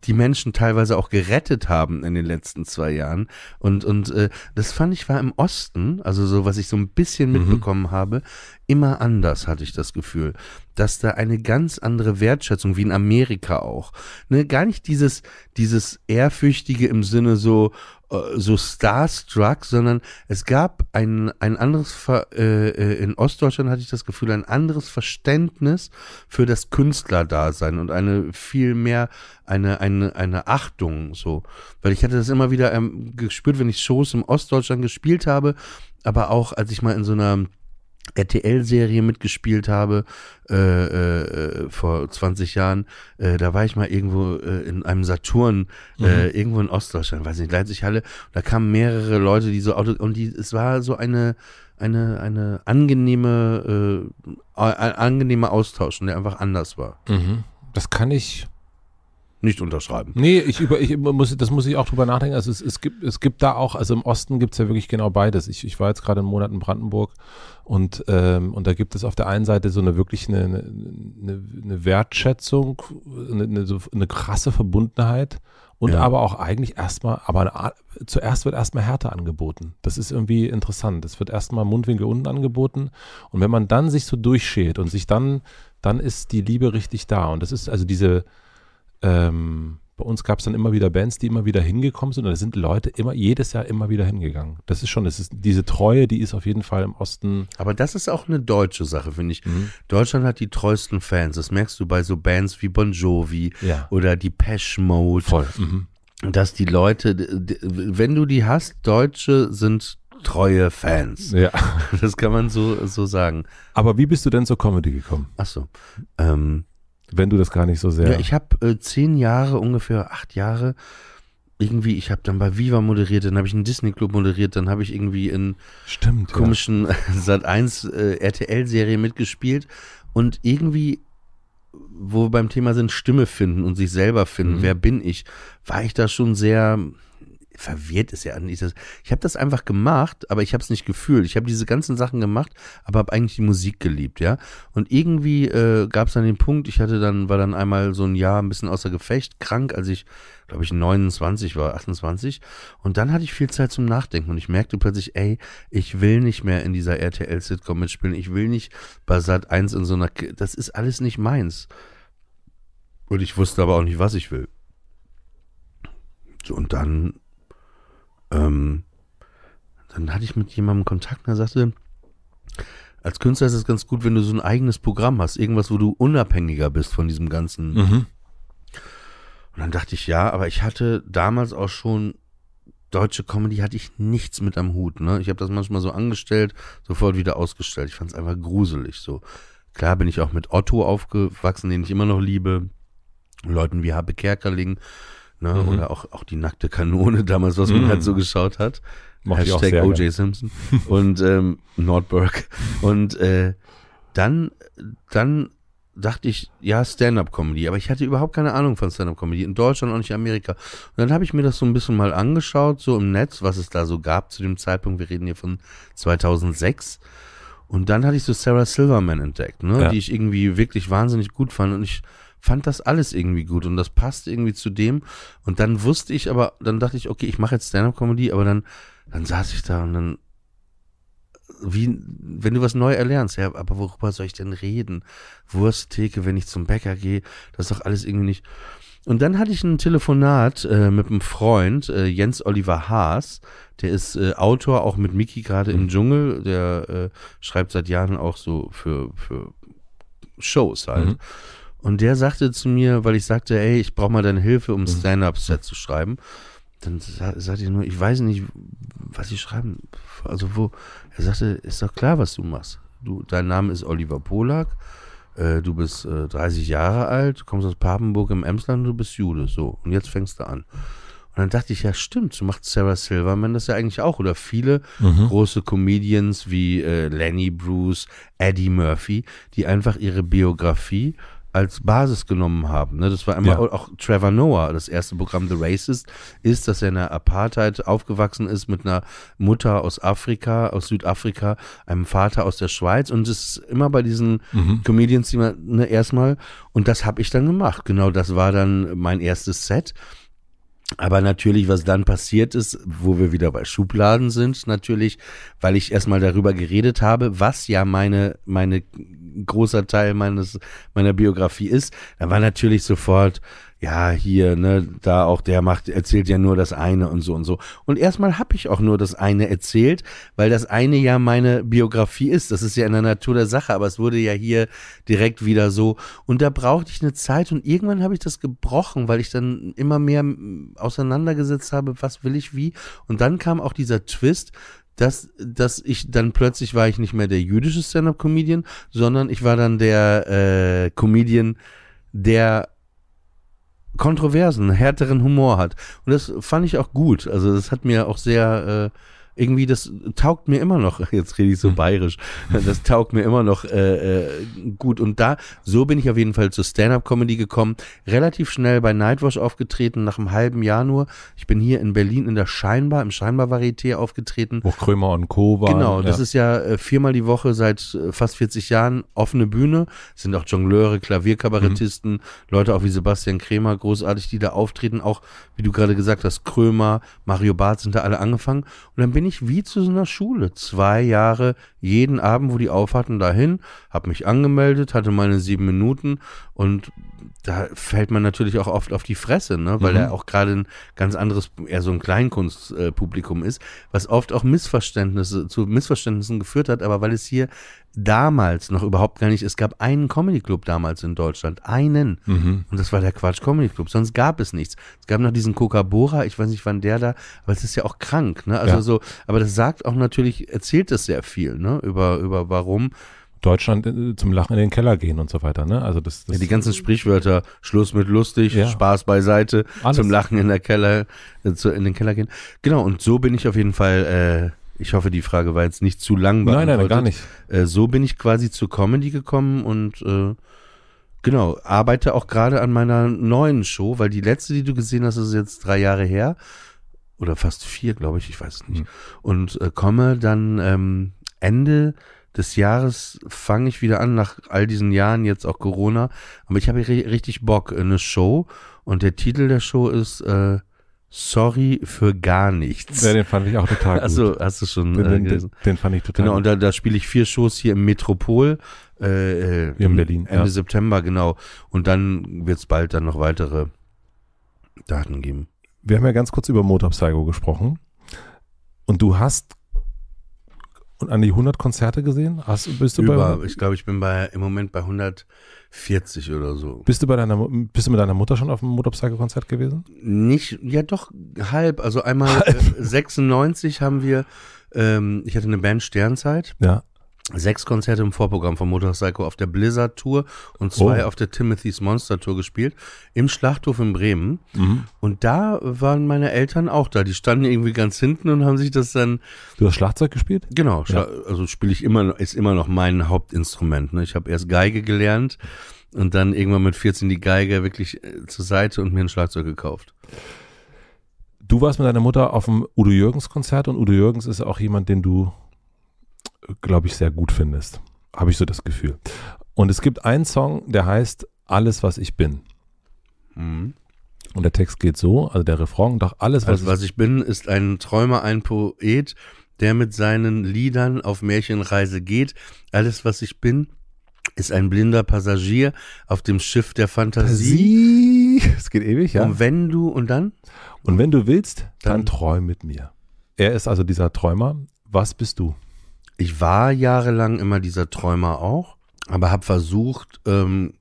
die Menschen teilweise auch gerettet haben in den letzten zwei Jahren. Und, und äh, das fand ich war im Osten, also so, was ich so ein bisschen mhm. mitbekommen mhm. habe, immer anders, hatte ich das Gefühl. Dass da eine ganz andere Wertschätzung, wie in Amerika auch. Ne, gar nicht dieses, dieses Ehrfürchtige im Sinne so, äh, so starstruck, sondern es gab ein, ein anderes, Ver, äh, äh, in Ostdeutschland hatte ich das Gefühl, ein anderes Verständnis für das Künstlerdasein und eine viel mehr, eine, eine, eine Achtung so. Weil ich hatte das immer wieder ähm, gespürt, wenn ich Shows im Ostdeutschland gespielt habe, aber auch als ich mal in so einer RTL-Serie mitgespielt habe äh, äh, äh vor 20 Jahren. Äh, da war ich mal irgendwo äh, in einem Saturn, äh, mhm. irgendwo in Ostdeutschland, weiß nicht, Leipzig-Halle. Da kamen mehrere Leute, die so Auto und die, es war so eine eine eine angenehme ein angenehmer Austausch, der einfach anders war. Mhm. Das kann ich nicht unterschreiben. Nee, ich über, ich muss, das muss ich auch drüber nachdenken. Also es, es gibt, es gibt da auch, also im Osten gibt es ja wirklich genau beides. Ich, ich war jetzt gerade einen Monat in Brandenburg und, ähm, und da gibt es auf der einen Seite so eine wirklich eine, eine, eine Wertschätzung, eine, eine, so eine krasse Verbundenheit und ja. aber auch eigentlich erstmal, aber eine, zuerst wird erstmal Härte angeboten. Das ist irgendwie interessant. Es wird erstmal Mundwinkel unten angeboten und wenn man dann sich so durchschält und sich dann, dann ist die Liebe richtig da. Und das ist also diese, ähm, bei uns gab es dann immer wieder Bands, die immer wieder hingekommen sind. Und da sind Leute immer jedes Jahr immer wieder hingegangen. Das ist schon, das ist diese Treue, die ist auf jeden Fall im Osten. Aber das ist auch eine deutsche Sache, finde ich. Mhm. Deutschland hat die treuesten Fans. Das merkst du bei so Bands wie Bon Jovi ja. oder die Pesh Mode. Voll. Mhm. Dass die Leute, wenn du die hast, Deutsche sind treue Fans. Ja. Das kann man so, so sagen. Aber wie bist du denn zur Comedy gekommen? Ach so. Ähm, wenn du das gar nicht so sehr. Ja, ich habe äh, zehn Jahre, ungefähr acht Jahre, irgendwie, ich habe dann bei Viva moderiert, dann habe ich einen Disney Club moderiert, dann habe ich irgendwie in Stimmt, komischen ja. Sat1 äh, äh RTL-Serie mitgespielt und irgendwie, wo wir beim Thema sind, Stimme finden und sich selber finden, mhm. wer bin ich, war ich da schon sehr, verwirrt ist ja an Ich habe das einfach gemacht, aber ich habe es nicht gefühlt. Ich habe diese ganzen Sachen gemacht, aber habe eigentlich die Musik geliebt, ja. Und irgendwie äh, gab es dann den Punkt, ich hatte dann, war dann einmal so ein Jahr ein bisschen außer Gefecht, krank, als ich, glaube ich, 29 war, 28. Und dann hatte ich viel Zeit zum Nachdenken und ich merkte plötzlich, ey, ich will nicht mehr in dieser RTL-Sitcom mitspielen. Ich will nicht bei Sat 1 in so einer, K das ist alles nicht meins. Und ich wusste aber auch nicht, was ich will. so, Und dann ähm, dann hatte ich mit jemandem Kontakt und er sagte, als Künstler ist es ganz gut, wenn du so ein eigenes Programm hast, irgendwas, wo du unabhängiger bist von diesem ganzen. Mhm. Und dann dachte ich, ja, aber ich hatte damals auch schon deutsche Comedy hatte ich nichts mit am Hut. Ne? Ich habe das manchmal so angestellt, sofort wieder ausgestellt. Ich fand es einfach gruselig. So klar bin ich auch mit Otto aufgewachsen, den ich immer noch liebe, Leuten wie Habe Kerkerling. Ne? Mhm. Oder auch, auch die nackte Kanone damals, was man mhm. halt so geschaut hat. Mochte Hashtag OJ Simpson und ähm, Nordberg. Und äh, dann, dann dachte ich, ja, Stand-up-Comedy, aber ich hatte überhaupt keine Ahnung von Stand-up-Comedy, in Deutschland und nicht in Amerika. Und dann habe ich mir das so ein bisschen mal angeschaut, so im Netz, was es da so gab zu dem Zeitpunkt, wir reden hier von 2006. Und dann hatte ich so Sarah Silverman entdeckt, ne, ja. die ich irgendwie wirklich wahnsinnig gut fand und ich fand das alles irgendwie gut und das passte irgendwie zu dem. Und dann wusste ich aber, dann dachte ich, okay, ich mache jetzt Stand-Up-Comedy, aber dann, dann saß ich da und dann, wie, wenn du was neu erlernst, ja, aber worüber soll ich denn reden? Wursttheke, wenn ich zum Bäcker gehe, das ist doch alles irgendwie nicht. Und dann hatte ich ein Telefonat äh, mit einem Freund, äh, Jens Oliver Haas, der ist äh, Autor, auch mit Miki gerade im Dschungel, der äh, schreibt seit Jahren auch so für, für Shows halt. Mhm. Und der sagte zu mir, weil ich sagte, ey, ich brauche mal deine Hilfe, um mhm. Stand-Up-Set zu schreiben. Dann sagte ich nur, ich weiß nicht, was ich schreiben, also wo. Er sagte, ist doch klar, was du machst. Du, dein Name ist Oliver Polak, äh, du bist äh, 30 Jahre alt, du kommst aus Papenburg im Emsland, du bist Jude, so. Und jetzt fängst du an. Und dann dachte ich, ja, stimmt, so macht Sarah Silverman das ja eigentlich auch. Oder viele mhm. große Comedians wie äh, Lenny Bruce, Eddie Murphy, die einfach ihre Biografie als Basis genommen haben. Ne? Das war einmal ja. auch Trevor Noah, das erste Programm The Racist, ist, dass er in der Apartheid aufgewachsen ist mit einer Mutter aus Afrika, aus Südafrika, einem Vater aus der Schweiz und es ist immer bei diesen mhm. Comedians, die man ne, erstmal, und das habe ich dann gemacht. Genau, das war dann mein erstes Set. Aber natürlich, was dann passiert ist, wo wir wieder bei Schubladen sind, natürlich, weil ich erstmal darüber geredet habe, was ja meine, meine großer Teil meines, meiner Biografie ist, da war natürlich sofort, ja, hier, ne, da auch der macht, erzählt ja nur das eine und so und so. Und erstmal habe ich auch nur das eine erzählt, weil das eine ja meine Biografie ist. Das ist ja in der Natur der Sache, aber es wurde ja hier direkt wieder so. Und da brauchte ich eine Zeit und irgendwann habe ich das gebrochen, weil ich dann immer mehr auseinandergesetzt habe, was will ich wie. Und dann kam auch dieser Twist, dass, dass ich dann plötzlich war ich nicht mehr der jüdische Stand-up-Comedian, sondern ich war dann der äh, Comedian, der kontroversen, härteren Humor hat. Und das fand ich auch gut. Also das hat mir auch sehr äh, irgendwie, das taugt mir immer noch, jetzt rede ich so hm. bayerisch, das taugt mir immer noch äh, äh, gut. Und da, so bin ich auf jeden Fall zur Stand-Up-Comedy gekommen, relativ schnell bei Nightwash aufgetreten, nach einem halben Jahr nur. Ich bin hier in Berlin in der Scheinbar, im Scheinbar-Varieté aufgetreten. Wo Krömer und Co. waren. Genau, das ja. ist ja äh, viermal die Woche seit äh, fast 40 Jahren offene Bühne. Es sind auch Jongleure, Klavierkabarettisten, mhm. Leute auch wie Sebastian Krämer, großartig, die da auftreten. Auch, wie du gerade gesagt hast, Krömer, Mario Barth sind da alle angefangen. Und dann bin eigentlich wie zu so einer Schule. Zwei Jahre, jeden Abend, wo die aufhatten, dahin, habe mich angemeldet, hatte meine sieben Minuten und da fällt man natürlich auch oft auf die Fresse, ne? weil mhm. er auch gerade ein ganz anderes, eher so ein Kleinkunstpublikum ist, was oft auch Missverständnisse, zu Missverständnissen geführt hat, aber weil es hier damals noch überhaupt gar nicht, es gab einen Comedy-Club damals in Deutschland, einen, mhm. und das war der Quatsch Comedy-Club, sonst gab es nichts. Es gab noch diesen Coca-Bora, ich weiß nicht, wann der da, aber es ist ja auch krank, ne? also ja. so, aber das sagt auch natürlich, erzählt es sehr viel, ne? über, über warum Deutschland äh, zum Lachen in den Keller gehen und so weiter. Ne? Also das, das ja, die ganzen Sprichwörter, Schluss mit lustig, ja. Spaß beiseite, Alles. zum Lachen in der Keller, äh, in den Keller gehen. Genau, und so bin ich auf jeden Fall, äh, ich hoffe, die Frage war jetzt nicht zu lang Nein, nein, gar nicht. Äh, so bin ich quasi zur Comedy gekommen und äh, genau, arbeite auch gerade an meiner neuen Show, weil die letzte, die du gesehen hast, ist jetzt drei Jahre her. Oder fast vier, glaube ich, ich weiß es nicht. Mhm. Und komme dann ähm, Ende des Jahres fange ich wieder an, nach all diesen Jahren, jetzt auch Corona. Aber ich habe richtig Bock, in äh, eine Show. Und der Titel der Show ist äh, Sorry für gar nichts. Ja, den fand ich auch total gut. Also hast du schon den, äh, den, fand ich total. Genau, gut. und da, da spiele ich vier Shows hier im Metropol. Äh, äh hier in Berlin. Ende ja. September, genau. Und dann wird es bald dann noch weitere Daten geben. Wir haben ja ganz kurz über Motor Psycho gesprochen. Und du hast und an die 100 Konzerte gesehen? Hast, bist du Über, bei, ich glaube, ich bin bei, im Moment bei 140 oder so. Bist du, bei deiner, bist du mit deiner Mutter schon auf einem Motorcycle-Konzert gewesen? Nicht, ja doch, halb. Also einmal halb. 96 äh, haben wir, ähm, ich hatte eine Band Sternzeit. Ja sechs Konzerte im Vorprogramm von Motorcycle auf der Blizzard Tour und zwei oh. auf der Timothy's Monster Tour gespielt im Schlachthof in Bremen. Mhm. Und da waren meine Eltern auch da. Die standen irgendwie ganz hinten und haben sich das dann. Du hast Schlagzeug gespielt? Genau. Ja. Also spiele ich immer, ist immer noch mein Hauptinstrument. Ne? Ich habe erst Geige gelernt und dann irgendwann mit 14 die Geige wirklich äh, zur Seite und mir ein Schlagzeug gekauft du warst mit deiner Mutter auf dem Udo Jürgens Konzert und Udo Jürgens ist auch jemand, den du glaube ich, sehr gut findest. Habe ich so das Gefühl. Und es gibt einen Song, der heißt Alles, was ich bin. Mhm. Und der Text geht so, also der Refrain, doch alles, was, also, was ich bin, ist ein Träumer, ein Poet, der mit seinen Liedern auf Märchenreise geht. Alles, was ich bin, ist ein blinder Passagier auf dem Schiff der Fantasie. Es geht ewig, ja. Und wenn du, und dann? Und wenn du willst, dann, dann träum mit mir. Er ist also dieser Träumer. Was bist du? ich war jahrelang immer dieser Träumer auch, aber habe versucht, ähm,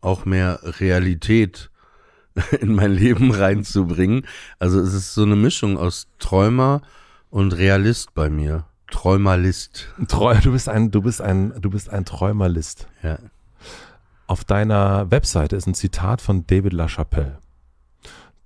auch mehr Realität in mein Leben reinzubringen. Also es ist so eine Mischung aus Träumer und Realist bei mir. Träumerlist. Treu, du bist ein, du bist ein, du bist ein Träumerlist. Ja. Auf deiner Webseite ist ein Zitat von David LaChapelle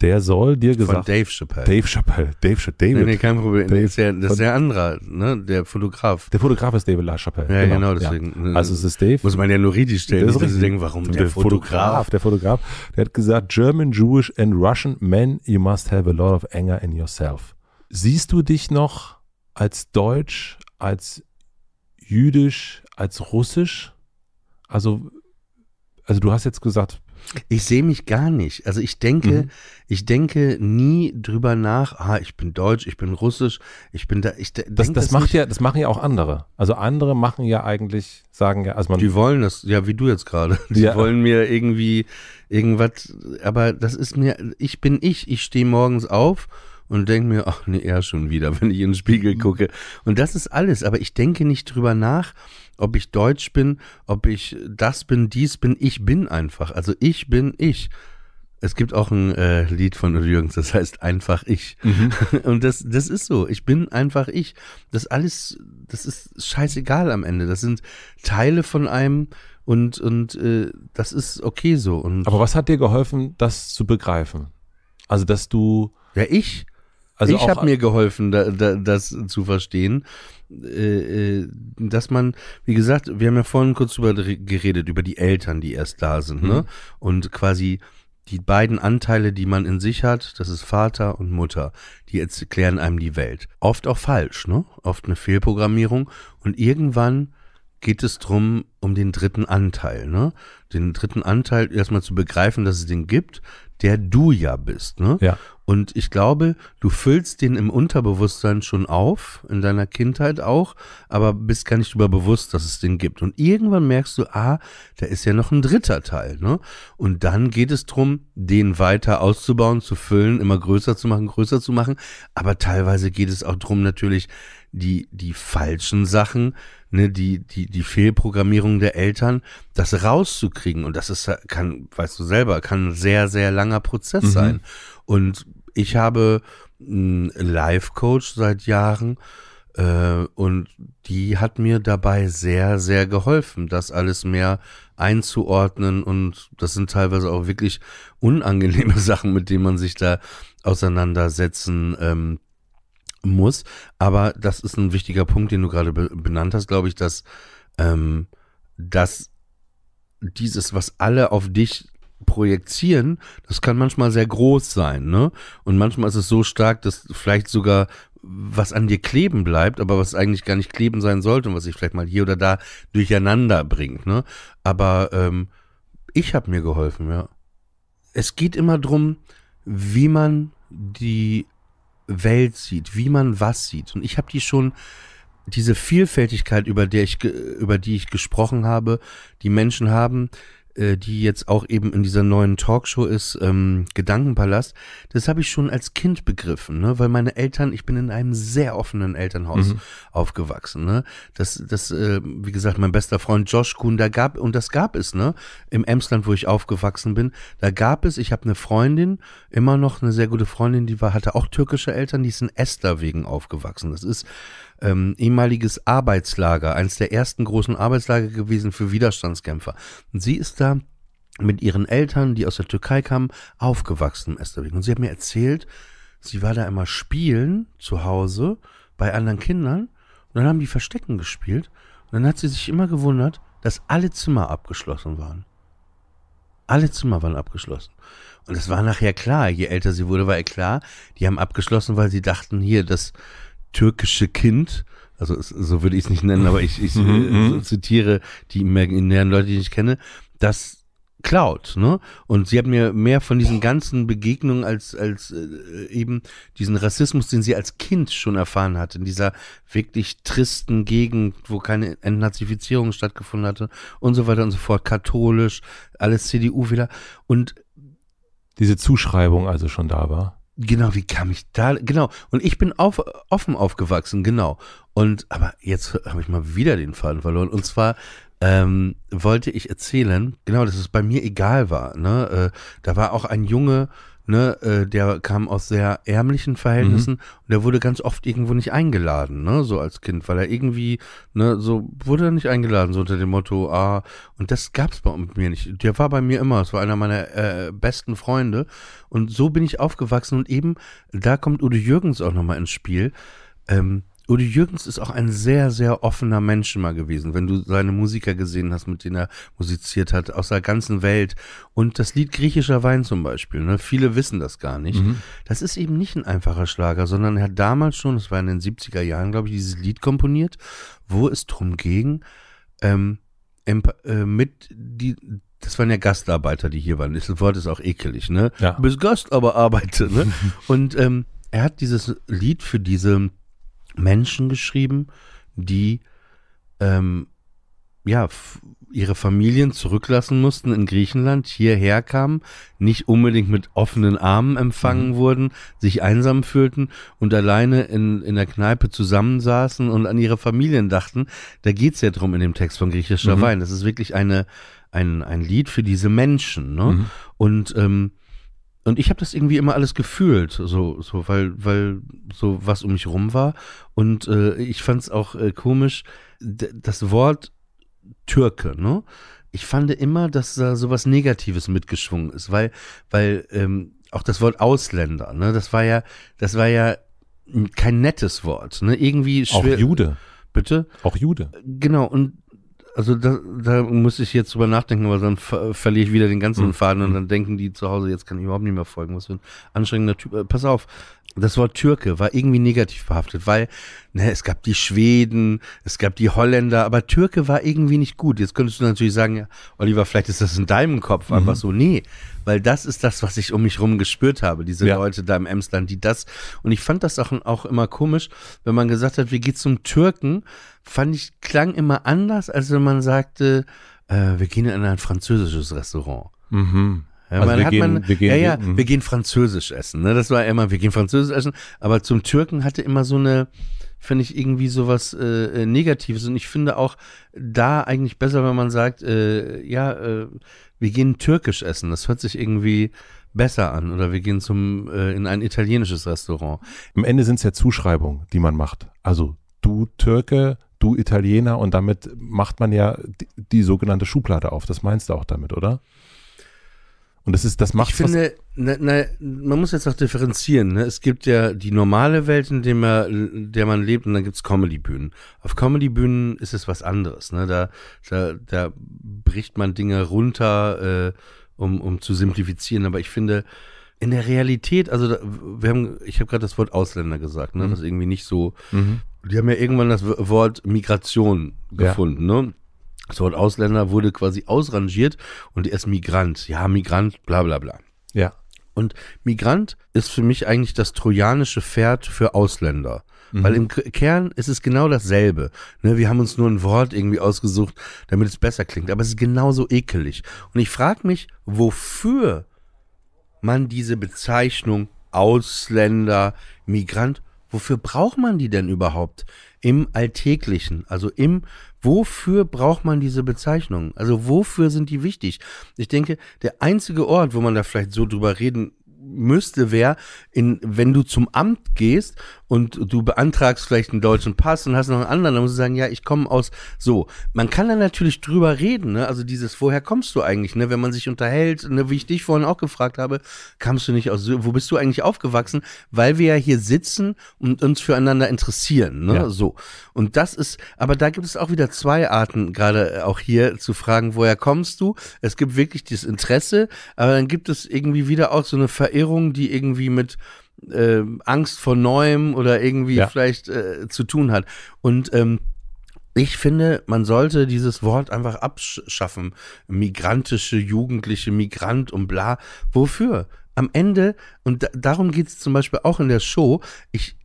der soll dir gesagt. Von Dave Chappelle. Dave Chappelle. Dave Chappelle. Nee, nee, kein Problem. Dave, das ist, der, das ist der andere, ne? Der Fotograf. Der Fotograf ist David LaChapelle. Ja, genau, genau deswegen. Ja. Äh, also es ist Dave. Muss man ja nur richtig stellen. Das ist Denken, warum der, der Fotograf, Fotograf? Der Fotograf. Der hat gesagt, German, Jewish and Russian men, you must have a lot of anger in yourself. Siehst du dich noch als Deutsch, als Jüdisch, als Russisch? Also, also du hast jetzt gesagt, ich sehe mich gar nicht. Also ich denke, mhm. ich denke nie drüber nach, ah, ich bin deutsch, ich bin russisch, ich bin da. Ich de das, denk, das, das macht ja, das machen ja auch andere. Also andere machen ja eigentlich, sagen ja, also man. Die wollen das, ja, wie du jetzt gerade. Die ja. wollen mir irgendwie irgendwas, aber das ist mir, ich bin ich. Ich stehe morgens auf und denke mir, ach nee, er schon wieder, wenn ich in den Spiegel gucke. Und das ist alles, aber ich denke nicht drüber nach ob ich deutsch bin, ob ich das bin, dies bin, ich bin einfach. Also ich bin ich. Es gibt auch ein äh, Lied von Jürgens, das heißt einfach ich. Mhm. Und das, das ist so. Ich bin einfach ich. Das alles, das ist scheißegal am Ende. Das sind Teile von einem und, und äh, das ist okay so. Und Aber was hat dir geholfen, das zu begreifen? Also, dass du. Ja, ich. Also ich habe mir geholfen, da, da, das zu verstehen, äh, äh, dass man, wie gesagt, wir haben ja vorhin kurz drüber geredet, über die Eltern, die erst da sind, ne? mhm. ne? Und quasi die beiden Anteile, die man in sich hat, das ist Vater und Mutter, die erklären einem die Welt. Oft auch falsch, ne? Oft eine Fehlprogrammierung. Und irgendwann geht es drum, um den dritten Anteil, ne? Den dritten Anteil erstmal zu begreifen, dass es den gibt, der du ja bist. Ne? Ja. Und ich glaube, du füllst den im Unterbewusstsein schon auf, in deiner Kindheit auch, aber bist gar nicht überbewusst, dass es den gibt. Und irgendwann merkst du, ah, da ist ja noch ein dritter Teil. Ne? Und dann geht es drum, den weiter auszubauen, zu füllen, immer größer zu machen, größer zu machen. Aber teilweise geht es auch drum, natürlich die, die falschen Sachen ne, die, die, die Fehlprogrammierung der Eltern, das rauszukriegen. Und das ist, kann, weißt du selber, kann ein sehr, sehr langer Prozess mhm. sein. Und ich habe einen Life-Coach seit Jahren äh, und die hat mir dabei sehr, sehr geholfen, das alles mehr einzuordnen. Und das sind teilweise auch wirklich unangenehme Sachen, mit denen man sich da auseinandersetzen ähm, muss. Aber das ist ein wichtiger Punkt, den du gerade be benannt hast, glaube ich, dass, ähm, dass dieses, was alle auf dich projizieren, das kann manchmal sehr groß sein, ne? Und manchmal ist es so stark, dass vielleicht sogar was an dir kleben bleibt, aber was eigentlich gar nicht kleben sein sollte und was sich vielleicht mal hier oder da durcheinander bringt, ne? Aber ähm, ich habe mir geholfen, ja. Es geht immer drum, wie man die Welt sieht, wie man was sieht. Und ich habe die schon diese Vielfältigkeit, über, der ich, über die ich gesprochen habe, die Menschen haben, äh, die jetzt auch eben in dieser neuen Talkshow ist, ähm, Gedankenpalast, das habe ich schon als Kind begriffen, ne? weil meine Eltern, ich bin in einem sehr offenen Elternhaus mhm. aufgewachsen. Ne? Das, das äh, wie gesagt, mein bester Freund Josh Kuhn, da gab, und das gab es, ne? im Emsland, wo ich aufgewachsen bin, da gab es, ich habe eine Freundin, immer noch eine sehr gute Freundin, die war, hatte auch türkische Eltern, die ist in Esther wegen aufgewachsen. Das ist ähm, ehemaliges Arbeitslager, eines der ersten großen Arbeitslager gewesen für Widerstandskämpfer. Und sie ist da mit ihren Eltern, die aus der Türkei kamen, aufgewachsen im Esterweg. Und sie hat mir erzählt, sie war da immer spielen zu Hause bei anderen Kindern und dann haben die Verstecken gespielt und dann hat sie sich immer gewundert, dass alle Zimmer abgeschlossen waren. Alle Zimmer waren abgeschlossen. Und es war nachher klar, je älter sie wurde, war ihr klar, die haben abgeschlossen, weil sie dachten, hier, das, türkische Kind, also so würde ich es nicht nennen, aber ich, ich mhm, äh, mhm, so zitiere die imaginären Leute, die ich kenne, das klaut, ne? Und sie hat mir mehr von diesen ganzen Begegnungen als als äh, eben diesen Rassismus, den sie als Kind schon erfahren hat, in dieser wirklich tristen Gegend, wo keine Entnazifizierung stattgefunden hatte und so weiter und so fort, katholisch, alles CDU wieder und diese Zuschreibung also schon da war. Genau, wie kam ich da? Genau. Und ich bin auf, offen aufgewachsen, genau. Und aber jetzt habe ich mal wieder den Faden verloren. Und zwar ähm, wollte ich erzählen, genau, dass es bei mir egal war. Ne? Äh, da war auch ein Junge, ne, äh, der kam aus sehr ärmlichen Verhältnissen mhm. und der wurde ganz oft irgendwo nicht eingeladen, ne, so als Kind, weil er irgendwie, ne, so wurde er nicht eingeladen, so unter dem Motto, ah, und das gab's bei mir nicht. Der war bei mir immer, es war einer meiner äh, besten Freunde und so bin ich aufgewachsen und eben, da kommt Udo Jürgens auch nochmal ins Spiel, ähm, Uli Jürgens ist auch ein sehr, sehr offener Mensch mal gewesen, wenn du seine Musiker gesehen hast, mit denen er musiziert hat, aus der ganzen Welt. Und das Lied Griechischer Wein zum Beispiel, ne? viele wissen das gar nicht. Mhm. Das ist eben nicht ein einfacher Schlager, sondern er hat damals schon, das war in den 70er Jahren, glaube ich, dieses Lied komponiert, wo es drum ging, ähm, äh, mit die, das waren ja Gastarbeiter, die hier waren. Das Wort ist auch ekelig, ne? Ja. Du bist Gast, aber arbeite, ne? Und ähm, er hat dieses Lied für diese Menschen geschrieben, die ähm, ja, ihre Familien zurücklassen mussten in Griechenland, hierher kamen, nicht unbedingt mit offenen Armen empfangen mhm. wurden, sich einsam fühlten und alleine in, in der Kneipe zusammensaßen und an ihre Familien dachten. Da geht es ja drum in dem Text von Griechischer mhm. Wein. Das ist wirklich eine, ein, ein Lied für diese Menschen. Ne? Mhm. Und ähm, und ich habe das irgendwie immer alles gefühlt, so, so, weil, weil so was um mich rum war. Und äh, ich fand es auch äh, komisch, das Wort Türke, ne? Ich fand immer, dass da sowas Negatives mitgeschwungen ist, weil, weil ähm, auch das Wort Ausländer, ne, das war ja, das war ja kein nettes Wort, ne? Irgendwie schwer. Auch Jude. Bitte? Auch Jude. Genau, und also da, da muss ich jetzt drüber nachdenken, weil dann ver verliere ich wieder den ganzen mhm. Faden und hm. dann denken die zu Hause, jetzt kann ich überhaupt nicht mehr folgen, was für ein anstrengender Typ. Äh, pass auf, das Wort Türke war irgendwie negativ behaftet, weil ne, es gab die Schweden, es gab die Holländer, aber Türke war irgendwie nicht gut. Jetzt könntest du natürlich sagen, ja, Oliver, vielleicht ist das in deinem Kopf mhm. einfach so. Nee, weil das ist das, was ich um mich rum gespürt habe, diese ja. Leute da im Emsland, die das. Und ich fand das auch, auch immer komisch, wenn man gesagt hat, wir gehen zum Türken, fand ich, klang immer anders, als wenn man sagte, äh, wir gehen in ein französisches Restaurant. Mhm. Ja, also wir, gehen, man, wir, gehen, ja, ja, mhm. wir gehen französisch essen. Ne? Das war immer, wir gehen französisch essen. Aber zum Türken hatte immer so eine, finde ich, irgendwie so was äh, äh, Negatives. Und ich finde auch da eigentlich besser, wenn man sagt, äh, ja, äh, wir gehen türkisch essen. Das hört sich irgendwie besser an. Oder wir gehen zum, äh, in ein italienisches Restaurant. Im Ende sind es ja Zuschreibungen, die man macht. Also du Türke, du Italiener und damit macht man ja die, die sogenannte Schublade auf. Das meinst du auch damit, oder? Und das ist, das macht. Ich finde, na, na, ne, ne, man muss jetzt auch differenzieren. Ne? Es gibt ja die normale Welt, in der man, der man lebt, und dann gibt's Comedy-Bühnen. Auf Comedy-Bühnen ist es was anderes. Ne? Da, da, da bricht man Dinge runter, äh, um, um zu simplifizieren. Aber ich finde, in der Realität, also da, wir haben, ich habe gerade das Wort Ausländer gesagt, ne? Mhm. was irgendwie nicht so mhm. Die haben ja irgendwann das Wort Migration gefunden, ja. ne? Das Wort Ausländer wurde quasi ausrangiert und er ist Migrant. Ja, Migrant, bla bla bla. Ja. Und Migrant ist für mich eigentlich das trojanische Pferd für Ausländer. Mhm. Weil im Kern ist es genau dasselbe. Ne, wir haben uns nur ein Wort irgendwie ausgesucht, damit es besser klingt. Aber es ist genauso ekelig. Und ich frage mich, wofür man diese Bezeichnung Ausländer, Migrant Wofür braucht man die denn überhaupt im Alltäglichen? Also im, wofür braucht man diese Bezeichnungen? Also wofür sind die wichtig? Ich denke, der einzige Ort, wo man da vielleicht so drüber reden müsste, wäre, wenn du zum Amt gehst und du beantragst vielleicht einen deutschen Pass und hast noch einen anderen, dann musst du sagen, ja, ich komme aus so. Man kann da natürlich drüber reden, ne? Also dieses, woher kommst du eigentlich, ne? Wenn man sich unterhält, ne? wie ich dich vorhin auch gefragt habe, kamst du nicht aus, wo bist du eigentlich aufgewachsen? Weil wir ja hier sitzen und uns füreinander interessieren, ne? Ja. So. Und das ist, aber da gibt es auch wieder zwei Arten, gerade äh, auch hier zu fragen, woher kommst du? Es gibt wirklich dieses Interesse, aber dann gibt es irgendwie wieder auch so eine Ver Verirrung, die irgendwie mit äh, Angst vor Neuem oder irgendwie ja. vielleicht äh, zu tun hat. Und ähm, ich finde, man sollte dieses Wort einfach abschaffen. Migrantische, Jugendliche, Migrant und bla. Wofür? Am Ende, und da, darum geht es zum Beispiel auch in der Show, ich,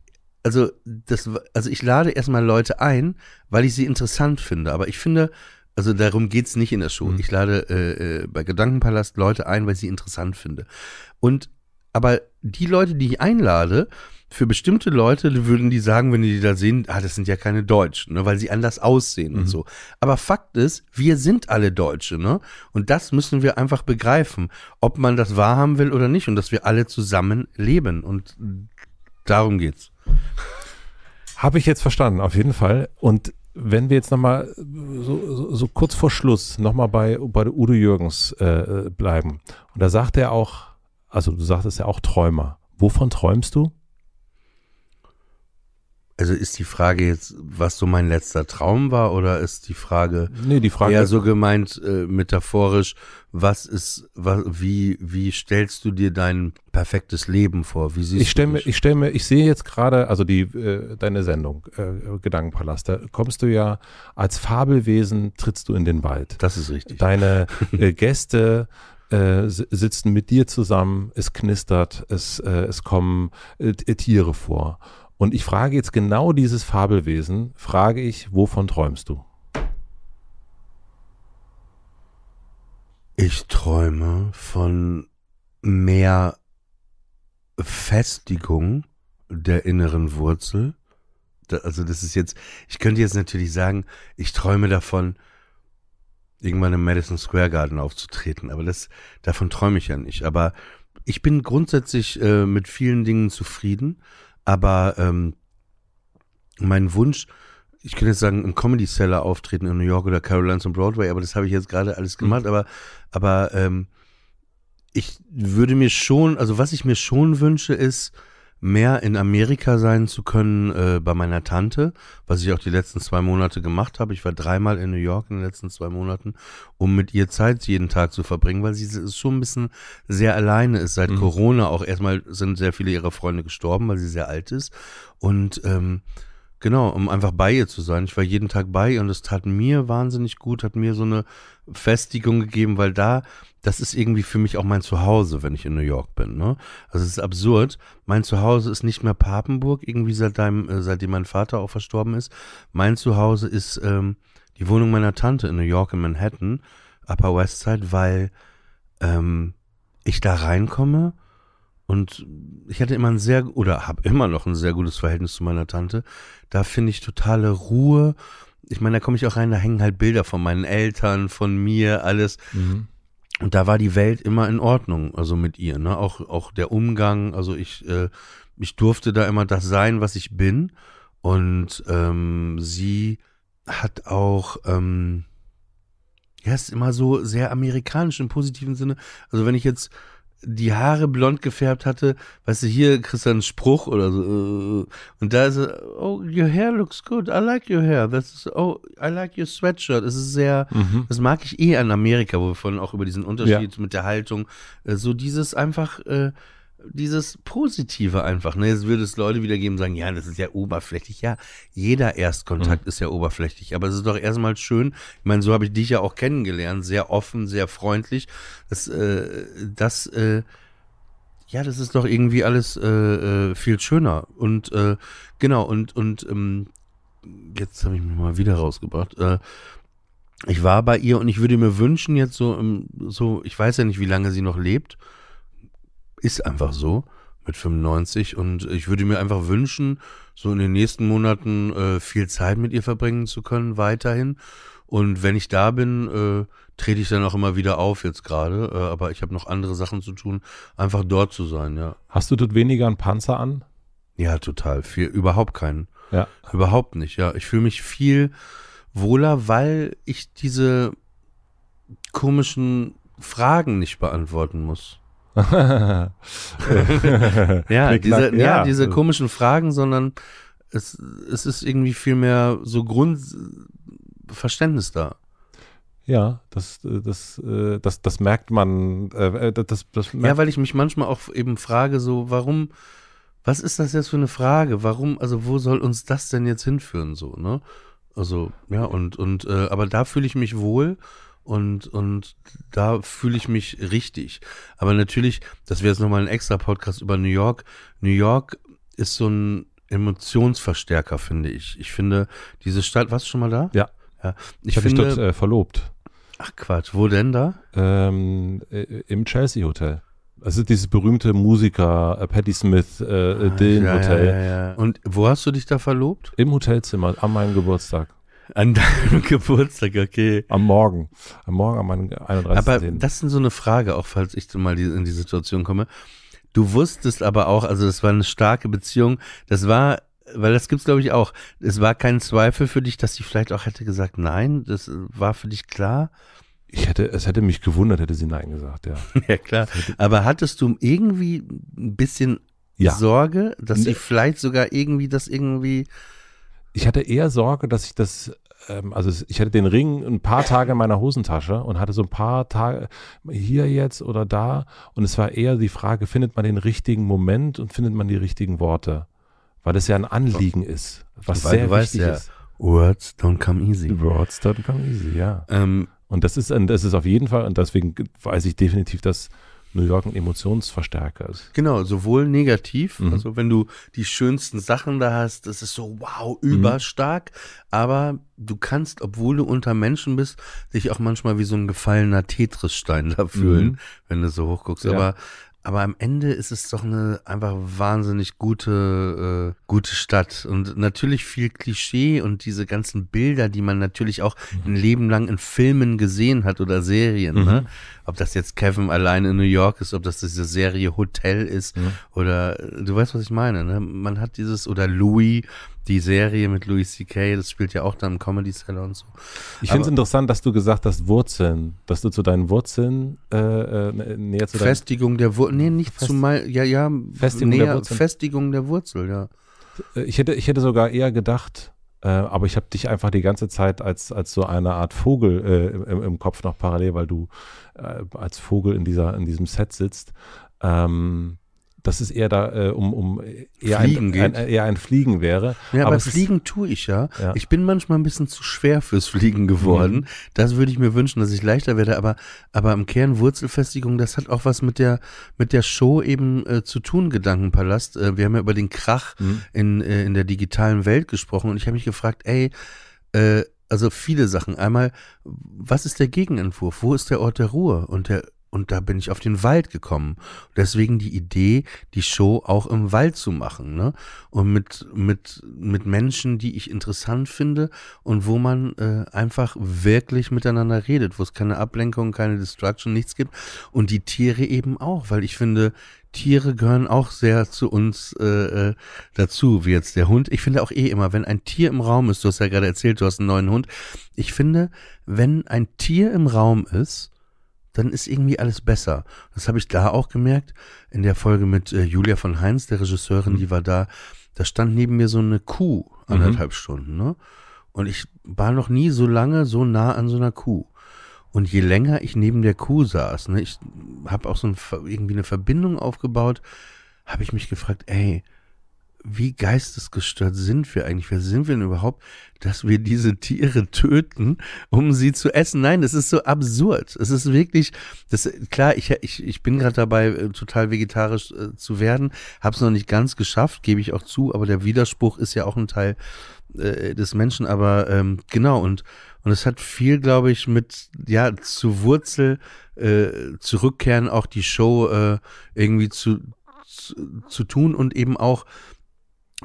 also, das, also ich lade erstmal Leute ein, weil ich sie interessant finde. Aber ich finde, also darum geht es nicht in der Show. Mhm. Ich lade äh, äh, bei Gedankenpalast Leute ein, weil ich sie interessant finde. Und aber die Leute, die ich einlade, für bestimmte Leute würden die sagen, wenn die die da sehen, ah, das sind ja keine Deutschen, ne, weil sie anders aussehen mhm. und so. Aber Fakt ist, wir sind alle Deutsche, ne? Und das müssen wir einfach begreifen, ob man das wahrhaben will oder nicht und dass wir alle zusammen leben und darum geht's. Habe ich jetzt verstanden, auf jeden Fall. Und wenn wir jetzt nochmal so, so, so kurz vor Schluss nochmal bei, bei Udo Jürgens äh, äh, bleiben, und da sagt er auch, also du sagtest ja auch Träumer. Wovon träumst du? Also ist die Frage jetzt, was so mein letzter Traum war, oder ist die Frage, nee, die Frage eher so gemeint äh, metaphorisch, was ist, was, wie, wie stellst du dir dein perfektes Leben vor? Wie siehst ich stelle ich stelle ich sehe jetzt gerade, also die äh, deine Sendung äh, Gedankenpalast, da kommst du ja als Fabelwesen trittst du in den Wald. Das ist richtig. Deine äh, Gäste äh, sitzen mit dir zusammen, es knistert, es, äh, es kommen äh, Tiere vor. Und ich frage jetzt genau dieses Fabelwesen, frage ich, wovon träumst du? Ich träume von mehr Festigung der inneren Wurzel. Also das ist jetzt, ich könnte jetzt natürlich sagen, ich träume davon, irgendwann im Madison Square Garden aufzutreten. Aber das, davon träume ich ja nicht. Aber ich bin grundsätzlich äh, mit vielen Dingen zufrieden. Aber ähm, mein Wunsch, ich könnte jetzt sagen, im Comedy Cellar auftreten in New York oder Carolines und Broadway, aber das habe ich jetzt gerade alles mhm. gemacht. Mhm. Aber, aber ähm, ich würde mir schon, also was ich mir schon wünsche, ist, mehr in Amerika sein zu können äh, bei meiner Tante, was ich auch die letzten zwei Monate gemacht habe. Ich war dreimal in New York in den letzten zwei Monaten, um mit ihr Zeit jeden Tag zu verbringen, weil sie so ein bisschen sehr alleine ist seit mhm. Corona. Auch erstmal sind sehr viele ihrer Freunde gestorben, weil sie sehr alt ist. Und ähm, Genau, um einfach bei ihr zu sein. Ich war jeden Tag bei ihr und es tat mir wahnsinnig gut, hat mir so eine Festigung gegeben, weil da das ist irgendwie für mich auch mein Zuhause, wenn ich in New York bin. Ne? Also es ist absurd. Mein Zuhause ist nicht mehr Papenburg, irgendwie seit deinem, äh, seitdem mein Vater auch verstorben ist. Mein Zuhause ist ähm, die Wohnung meiner Tante in New York, in Manhattan, Upper West Side, weil ähm, ich da reinkomme und ich hatte immer ein sehr, oder habe immer noch ein sehr gutes Verhältnis zu meiner Tante. Da finde ich totale Ruhe. Ich meine, da komme ich auch rein, da hängen halt Bilder von meinen Eltern, von mir, alles. Mhm. Und da war die Welt immer in Ordnung, also mit ihr, ne? Auch, auch der Umgang, also ich, äh, ich durfte da immer das sein, was ich bin. Und ähm, sie hat auch, ähm, ja, ist immer so sehr amerikanisch im positiven Sinne. Also wenn ich jetzt die Haare blond gefärbt hatte, weißt du, hier kriegst du einen Spruch oder so. Äh, und da ist oh, your hair looks good, I like your hair. Das ist, oh, I like your sweatshirt. das ist sehr, mhm. das mag ich eh an Amerika, wovon auch über diesen Unterschied ja. mit der Haltung. Äh, so dieses einfach, äh, dieses Positive einfach. Ne? Jetzt würde es Leute wieder geben, sagen, ja, das ist ja oberflächlich. Ja, jeder Erstkontakt mhm. ist ja oberflächlich. Aber es ist doch erstmal schön. Ich meine, so habe ich dich ja auch kennengelernt. Sehr offen, sehr freundlich. Das, äh, das, äh, ja, das ist doch irgendwie alles äh, äh viel schöner. Und äh, genau, und, und ähm, jetzt habe ich mich mal wieder rausgebracht. Äh, ich war bei ihr und ich würde mir wünschen, jetzt so, ähm, so, ich weiß ja nicht, wie lange sie noch lebt. Ist einfach so mit 95 und ich würde mir einfach wünschen, so in den nächsten Monaten äh, viel Zeit mit ihr verbringen zu können, weiterhin. Und wenn ich da bin, äh, trete ich dann auch immer wieder auf jetzt gerade, äh, aber ich habe noch andere Sachen zu tun, einfach dort zu sein, ja. Hast du dort weniger einen Panzer an? Ja, total. Viel, überhaupt keinen. Ja. Überhaupt nicht, ja. Ich fühle mich viel wohler, weil ich diese komischen Fragen nicht beantworten muss. ja, diese, ja. ja, diese komischen Fragen, sondern es, es ist irgendwie viel mehr so Grundverständnis da. Ja, das, das, äh, das, das merkt man. Äh, äh, das, das merkt ja, weil ich mich manchmal auch eben frage, so, warum, was ist das jetzt für eine Frage? Warum, also wo soll uns das denn jetzt hinführen, so, ne? Also, ja, und, und, aber da fühle ich mich wohl und, und da fühle ich mich richtig. Aber natürlich, das wäre jetzt nochmal ein extra Podcast über New York. New York ist so ein Emotionsverstärker, finde ich. Ich finde, diese Stadt, warst du schon mal da? Ja. ja. Ich, habe mich dort äh, verlobt. Ach Quatsch, wo denn da? Ähm, äh, Im Chelsea Hotel. Also dieses berühmte Musiker äh, Patti Smith äh, ah, Dylan ja, Hotel. Ja, ja, und wo hast du dich da verlobt? Im Hotelzimmer an meinem Geburtstag. An deinem Geburtstag, okay. Am Morgen. Am Morgen, am 31. Aber das ist so eine Frage, auch falls ich mal in die Situation komme. Du wusstest aber auch, also das war eine starke Beziehung. Das war, weil das gibt's glaube ich auch. Es war kein Zweifel für dich, dass sie vielleicht auch hätte gesagt, nein. Das war für dich klar. Ich hätte, es hätte mich gewundert, hätte sie nein gesagt, ja. ja klar. Aber hattest du irgendwie ein bisschen ja. Sorge, dass sie vielleicht sogar irgendwie das irgendwie ich hatte eher Sorge, dass ich das, ähm, also ich hatte den Ring ein paar Tage in meiner Hosentasche und hatte so ein paar Tage hier jetzt oder da. Und es war eher die Frage, findet man den richtigen Moment und findet man die richtigen Worte? Weil das ja ein Anliegen ist, was Weil sehr du weißt, wichtig ja, ist. Words don't come easy. Words don't come easy, ja. Ähm, und das ist, das ist auf jeden Fall, und deswegen weiß ich definitiv, dass New York ein Emotionsverstärker ist. Genau, sowohl negativ, mhm. also wenn du die schönsten Sachen da hast, das ist so wow, mhm. überstark, mhm. aber du kannst, obwohl du unter Menschen bist, dich auch manchmal wie so ein gefallener Tetrisstein da mhm. fühlen, mhm. wenn du so hochguckst. Ja. Aber aber am Ende ist es doch eine einfach wahnsinnig gute, äh, gute Stadt. Und natürlich viel Klischee und diese ganzen Bilder, die man natürlich auch mhm. ein Leben lang in Filmen gesehen hat oder Serien. Ne? Mhm. Ne? ob das jetzt Kevin allein in New York ist, ob das diese Serie Hotel ist mhm. oder du weißt, was ich meine. Ne? Man hat dieses oder Louis, die Serie mit Louis C.K., das spielt ja auch dann im Comedy Seller und so. Ich finde es interessant, dass du gesagt hast, Wurzeln, dass du zu deinen Wurzeln äh, äh, näher zu Festigung der Wurzel, nee, nicht Fest zu meinen, ja, ja, Festigung näher, der Wurzel. Festigung der Wurzel, ja. Äh, ich hätte, ich hätte sogar eher gedacht, äh, aber ich habe dich einfach die ganze Zeit als, als so eine Art Vogel äh, im, im, Kopf noch parallel, weil du äh, als Vogel in, dieser, in diesem Set sitzt. Ähm, dass es eher da äh, um, um eher, Fliegen ein, ein, ein, eher ein Fliegen wäre. Ja, aber, aber Fliegen tue ich ja. ja. Ich bin manchmal ein bisschen zu schwer fürs Fliegen geworden. Mhm. Das würde ich mir wünschen, dass ich leichter werde. Aber, aber im Kern Wurzelfestigung, das hat auch was mit der, mit der Show eben äh, zu tun, Gedankenpalast. Äh, wir haben ja über den Krach mhm. in, äh, in der digitalen Welt gesprochen und ich habe mich gefragt, ey, äh, also viele Sachen. Einmal, was ist der Gegenentwurf? Wo ist der Ort der Ruhe? Und der und da bin ich auf den Wald gekommen. Deswegen die Idee, die Show auch im Wald zu machen, ne? Und mit, mit, mit Menschen, die ich interessant finde und wo man äh, einfach wirklich miteinander redet, wo es keine Ablenkung, keine Distraction, nichts gibt. Und die Tiere eben auch, weil ich finde, Tiere gehören auch sehr zu uns äh, äh dazu, wie jetzt der Hund. Ich finde auch eh immer, wenn ein Tier im Raum ist, du hast ja gerade erzählt, du hast einen neuen Hund. Ich finde, wenn ein Tier im Raum ist, dann ist irgendwie alles besser. Das habe ich da auch gemerkt. In der Folge mit äh, Julia von Heinz, der Regisseurin, mhm. die war da. Da stand neben mir so eine Kuh, anderthalb mhm. Stunden. Ne? Und ich war noch nie so lange so nah an so einer Kuh. Und je länger ich neben der Kuh saß, ne, ich habe auch so ein, irgendwie eine Verbindung aufgebaut, habe ich mich gefragt, ey, wie geistesgestört sind wir eigentlich? Wer sind wir denn überhaupt, dass wir diese Tiere töten, um sie zu essen? Nein, das ist so absurd. Es ist wirklich, das klar, ich, ich, ich bin gerade dabei, äh, total vegetarisch äh, zu werden, habe es noch nicht ganz geschafft, gebe ich auch zu, aber der Widerspruch ist ja auch ein Teil äh, des Menschen. Aber ähm, genau, und und es hat viel, glaube ich, mit, ja, zu Wurzel äh, zurückkehren, auch die Show äh, irgendwie zu, zu, zu tun und eben auch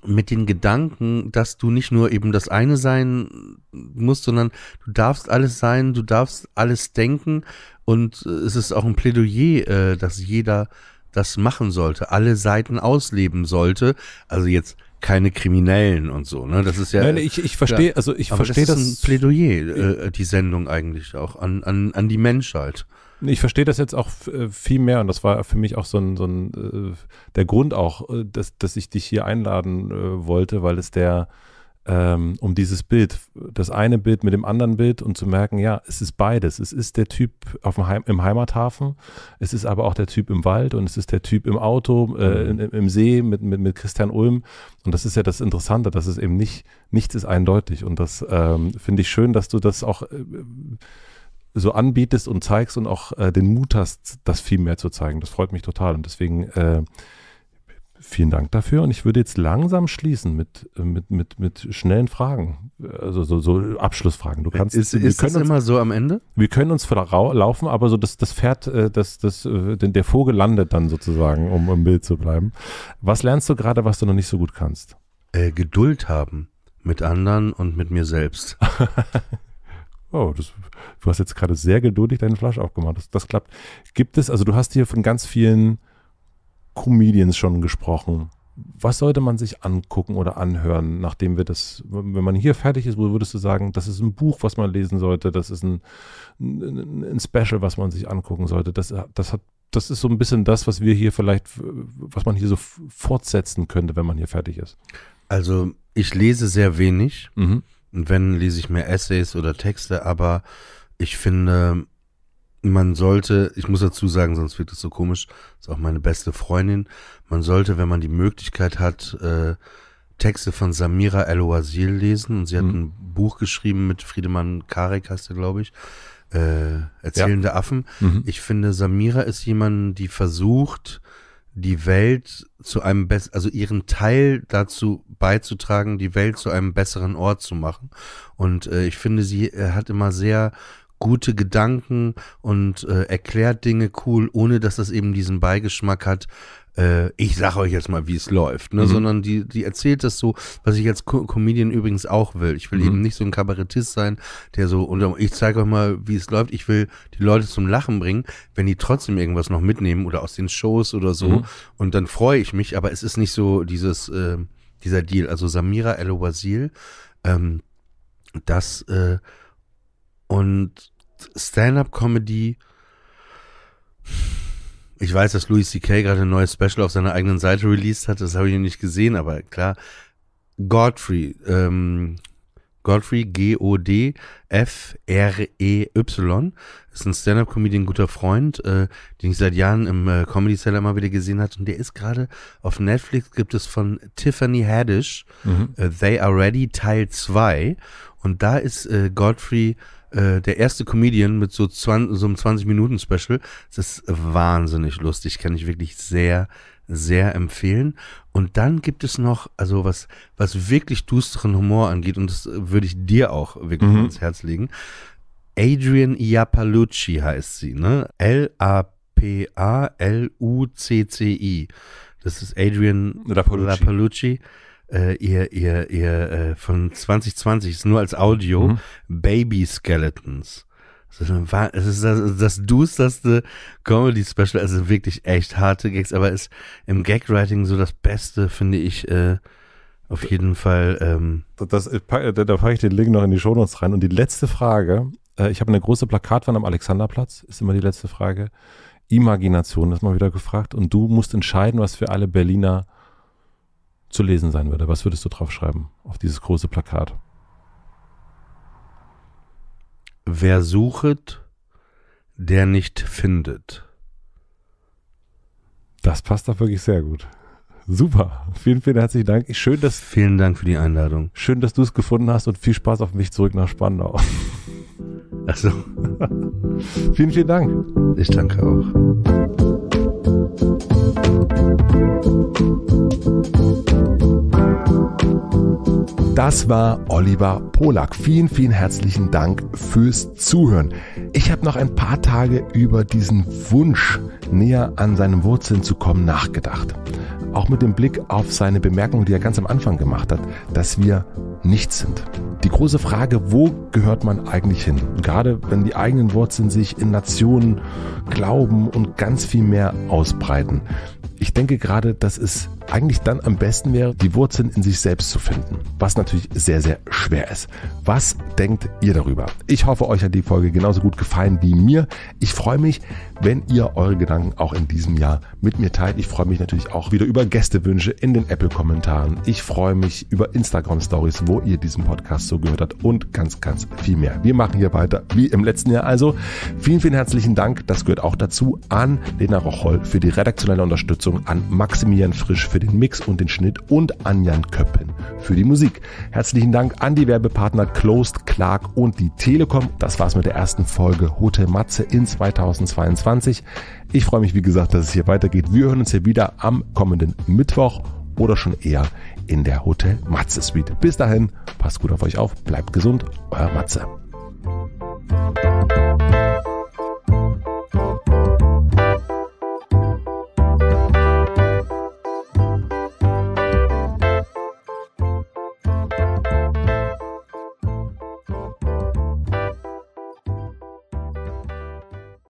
mit den Gedanken, dass du nicht nur eben das eine sein musst, sondern du darfst alles sein, du darfst alles denken und äh, es ist auch ein Plädoyer, äh, dass jeder das machen sollte, alle Seiten ausleben sollte. Also jetzt keine Kriminellen und so, ne? Das ist ja. Nein, ich, ich verstehe, ja, also ich verstehe das. das ist ein Plädoyer, äh, die Sendung eigentlich auch, an, an, an die Menschheit. Ich verstehe das jetzt auch äh, viel mehr und das war für mich auch so ein, so ein äh, der Grund auch, äh, dass, dass ich dich hier einladen wollte, weil es der ähm, um dieses Bild, das eine Bild mit dem anderen Bild und zu merken, ja, es ist beides. Es ist der Typ auf dem Heim, im Heimathafen, es ist aber auch der Typ im Wald und es ist der Typ im Auto, äh, mhm. im, im, See mit, mit, mit Christian Ulm. Und das ist ja das Interessante, dass es eben nicht, nichts ist eindeutig. Und das ähm, finde ich schön, dass du das auch äh, so anbietest und zeigst und auch äh, den Mut hast, das viel mehr zu zeigen. Das freut mich total und deswegen äh, vielen Dank dafür und ich würde jetzt langsam schließen mit, äh, mit, mit, mit schnellen Fragen, also so, so Abschlussfragen. Du kannst, ist, ist es immer so am Ende? Wir können uns laufen, aber so das, das Pferd, äh, das, das, äh, der Vogel landet dann sozusagen, um im Bild zu bleiben. Was lernst du gerade, was du noch nicht so gut kannst? Äh, Geduld haben mit anderen und mit mir selbst. Oh, das, du hast jetzt gerade sehr geduldig deine Flasche aufgemacht. Das, das klappt. Gibt es, also du hast hier von ganz vielen Comedians schon gesprochen. Was sollte man sich angucken oder anhören, nachdem wir das, wenn man hier fertig ist, wo würdest du sagen, das ist ein Buch, was man lesen sollte, das ist ein, ein, ein Special, was man sich angucken sollte. Das, das hat das ist so ein bisschen das, was wir hier vielleicht, was man hier so fortsetzen könnte, wenn man hier fertig ist. Also ich lese sehr wenig. Mhm. Und wenn, lese ich mehr Essays oder Texte, aber ich finde, man sollte, ich muss dazu sagen, sonst wird es so komisch, ist auch meine beste Freundin, man sollte, wenn man die Möglichkeit hat, äh, Texte von Samira El-Wazil lesen und sie hat mhm. ein Buch geschrieben mit Friedemann Karek, heißt er, glaube ich, äh, Erzählende ja. Affen. Mhm. Ich finde, Samira ist jemand, die versucht, die Welt zu einem besseren, also ihren Teil dazu beizutragen, die Welt zu einem besseren Ort zu machen. Und äh, ich finde, sie äh, hat immer sehr gute Gedanken und äh, erklärt Dinge cool, ohne dass das eben diesen Beigeschmack hat, äh, ich sage euch jetzt mal, wie es läuft, ne? Mhm. sondern die, die erzählt das so, was ich als Co Comedian übrigens auch will. Ich will mhm. eben nicht so ein Kabarettist sein, der so, und ich zeige euch mal, wie es läuft. Ich will die Leute zum Lachen bringen, wenn die trotzdem irgendwas noch mitnehmen oder aus den Shows oder so. Mhm. Und dann freue ich mich, aber es ist nicht so dieses, äh, dieser Deal. Also Samira El-Wazil, ähm, das äh, und Stand-up-Comedy ich weiß, dass Louis C.K. gerade ein neues Special auf seiner eigenen Seite released hat. Das habe ich noch nicht gesehen, aber klar. Godfrey, ähm, Godfrey, G-O-D-F-R-E-Y, ist ein Stand-Up-Comedian, guter Freund, äh, den ich seit Jahren im äh, Comedy Cellar immer wieder gesehen hatte. Und der ist gerade auf Netflix, gibt es von Tiffany Haddish, mhm. äh, They Are Ready Teil 2. Und da ist äh, Godfrey äh, der erste Comedian mit so, 20, so einem 20-Minuten-Special. Das ist wahnsinnig lustig, kann ich wirklich sehr, sehr empfehlen. Und dann gibt es noch, also was, was wirklich düsteren Humor angeht, und das äh, würde ich dir auch wirklich mhm. ans Herz legen. Adrian Iapalucci heißt sie, ne? L-A-P-A-L-U-C-C-I. Das ist Adrian Rapalucci äh, ihr, ihr, ihr äh, von 2020 ist nur als Audio mhm. Baby Skeletons. Es ist das, das dusterste Comedy-Special, also wirklich echt harte Gags, aber ist im Gag-Writing so das Beste, finde ich, äh, auf jeden Fall. Ähm. Das, äh, das, da packe ich den Link noch in die Show Notes rein. Und die letzte Frage, äh, ich habe eine große Plakatwand am Alexanderplatz, ist immer die letzte Frage. Imagination ist mal wieder gefragt und du musst entscheiden, was für alle Berliner zu lesen sein würde, was würdest du drauf schreiben auf dieses große Plakat? Wer suchet, der nicht findet. Das passt doch wirklich sehr gut. Super. Vielen, vielen herzlichen Dank. Schön, dass. Vielen Dank für die Einladung. Schön, dass du es gefunden hast und viel Spaß auf mich zurück nach Spandau. Achso. vielen, vielen Dank. Ich danke auch. Thank you. Das war Oliver Polak. Vielen, vielen herzlichen Dank fürs Zuhören. Ich habe noch ein paar Tage über diesen Wunsch, näher an seinen Wurzeln zu kommen, nachgedacht. Auch mit dem Blick auf seine Bemerkung, die er ganz am Anfang gemacht hat, dass wir nichts sind. Die große Frage, wo gehört man eigentlich hin? Gerade wenn die eigenen Wurzeln sich in Nationen, Glauben und ganz viel mehr ausbreiten. Ich denke gerade, dass es eigentlich dann am besten wäre, die Wurzeln in sich selbst zu finden, was natürlich sehr, sehr schwer ist. Was denkt ihr darüber? Ich hoffe, euch hat die Folge genauso gut gefallen wie mir. Ich freue mich, wenn ihr eure Gedanken auch in diesem Jahr mit mir teilt. Ich freue mich natürlich auch wieder über Gästewünsche in den Apple-Kommentaren. Ich freue mich über Instagram-Stories, wo ihr diesen Podcast so gehört habt und ganz, ganz viel mehr. Wir machen hier weiter wie im letzten Jahr. Also vielen, vielen herzlichen Dank. Das gehört auch dazu an Lena Rocholl für die redaktionelle Unterstützung Danksagungen an Maximilian Frisch für den Mix und den Schnitt und Anjan Köppen für die Musik. Herzlichen Dank an die Werbepartner Closed, Clark und die Telekom. Das war's mit der ersten Folge Hotel Matze in 2022. Ich freue mich, wie gesagt, dass es hier weitergeht. Wir hören uns hier wieder am kommenden Mittwoch oder schon eher in der Hotel Matze Suite. Bis dahin, passt gut auf euch auf, bleibt gesund, euer Matze.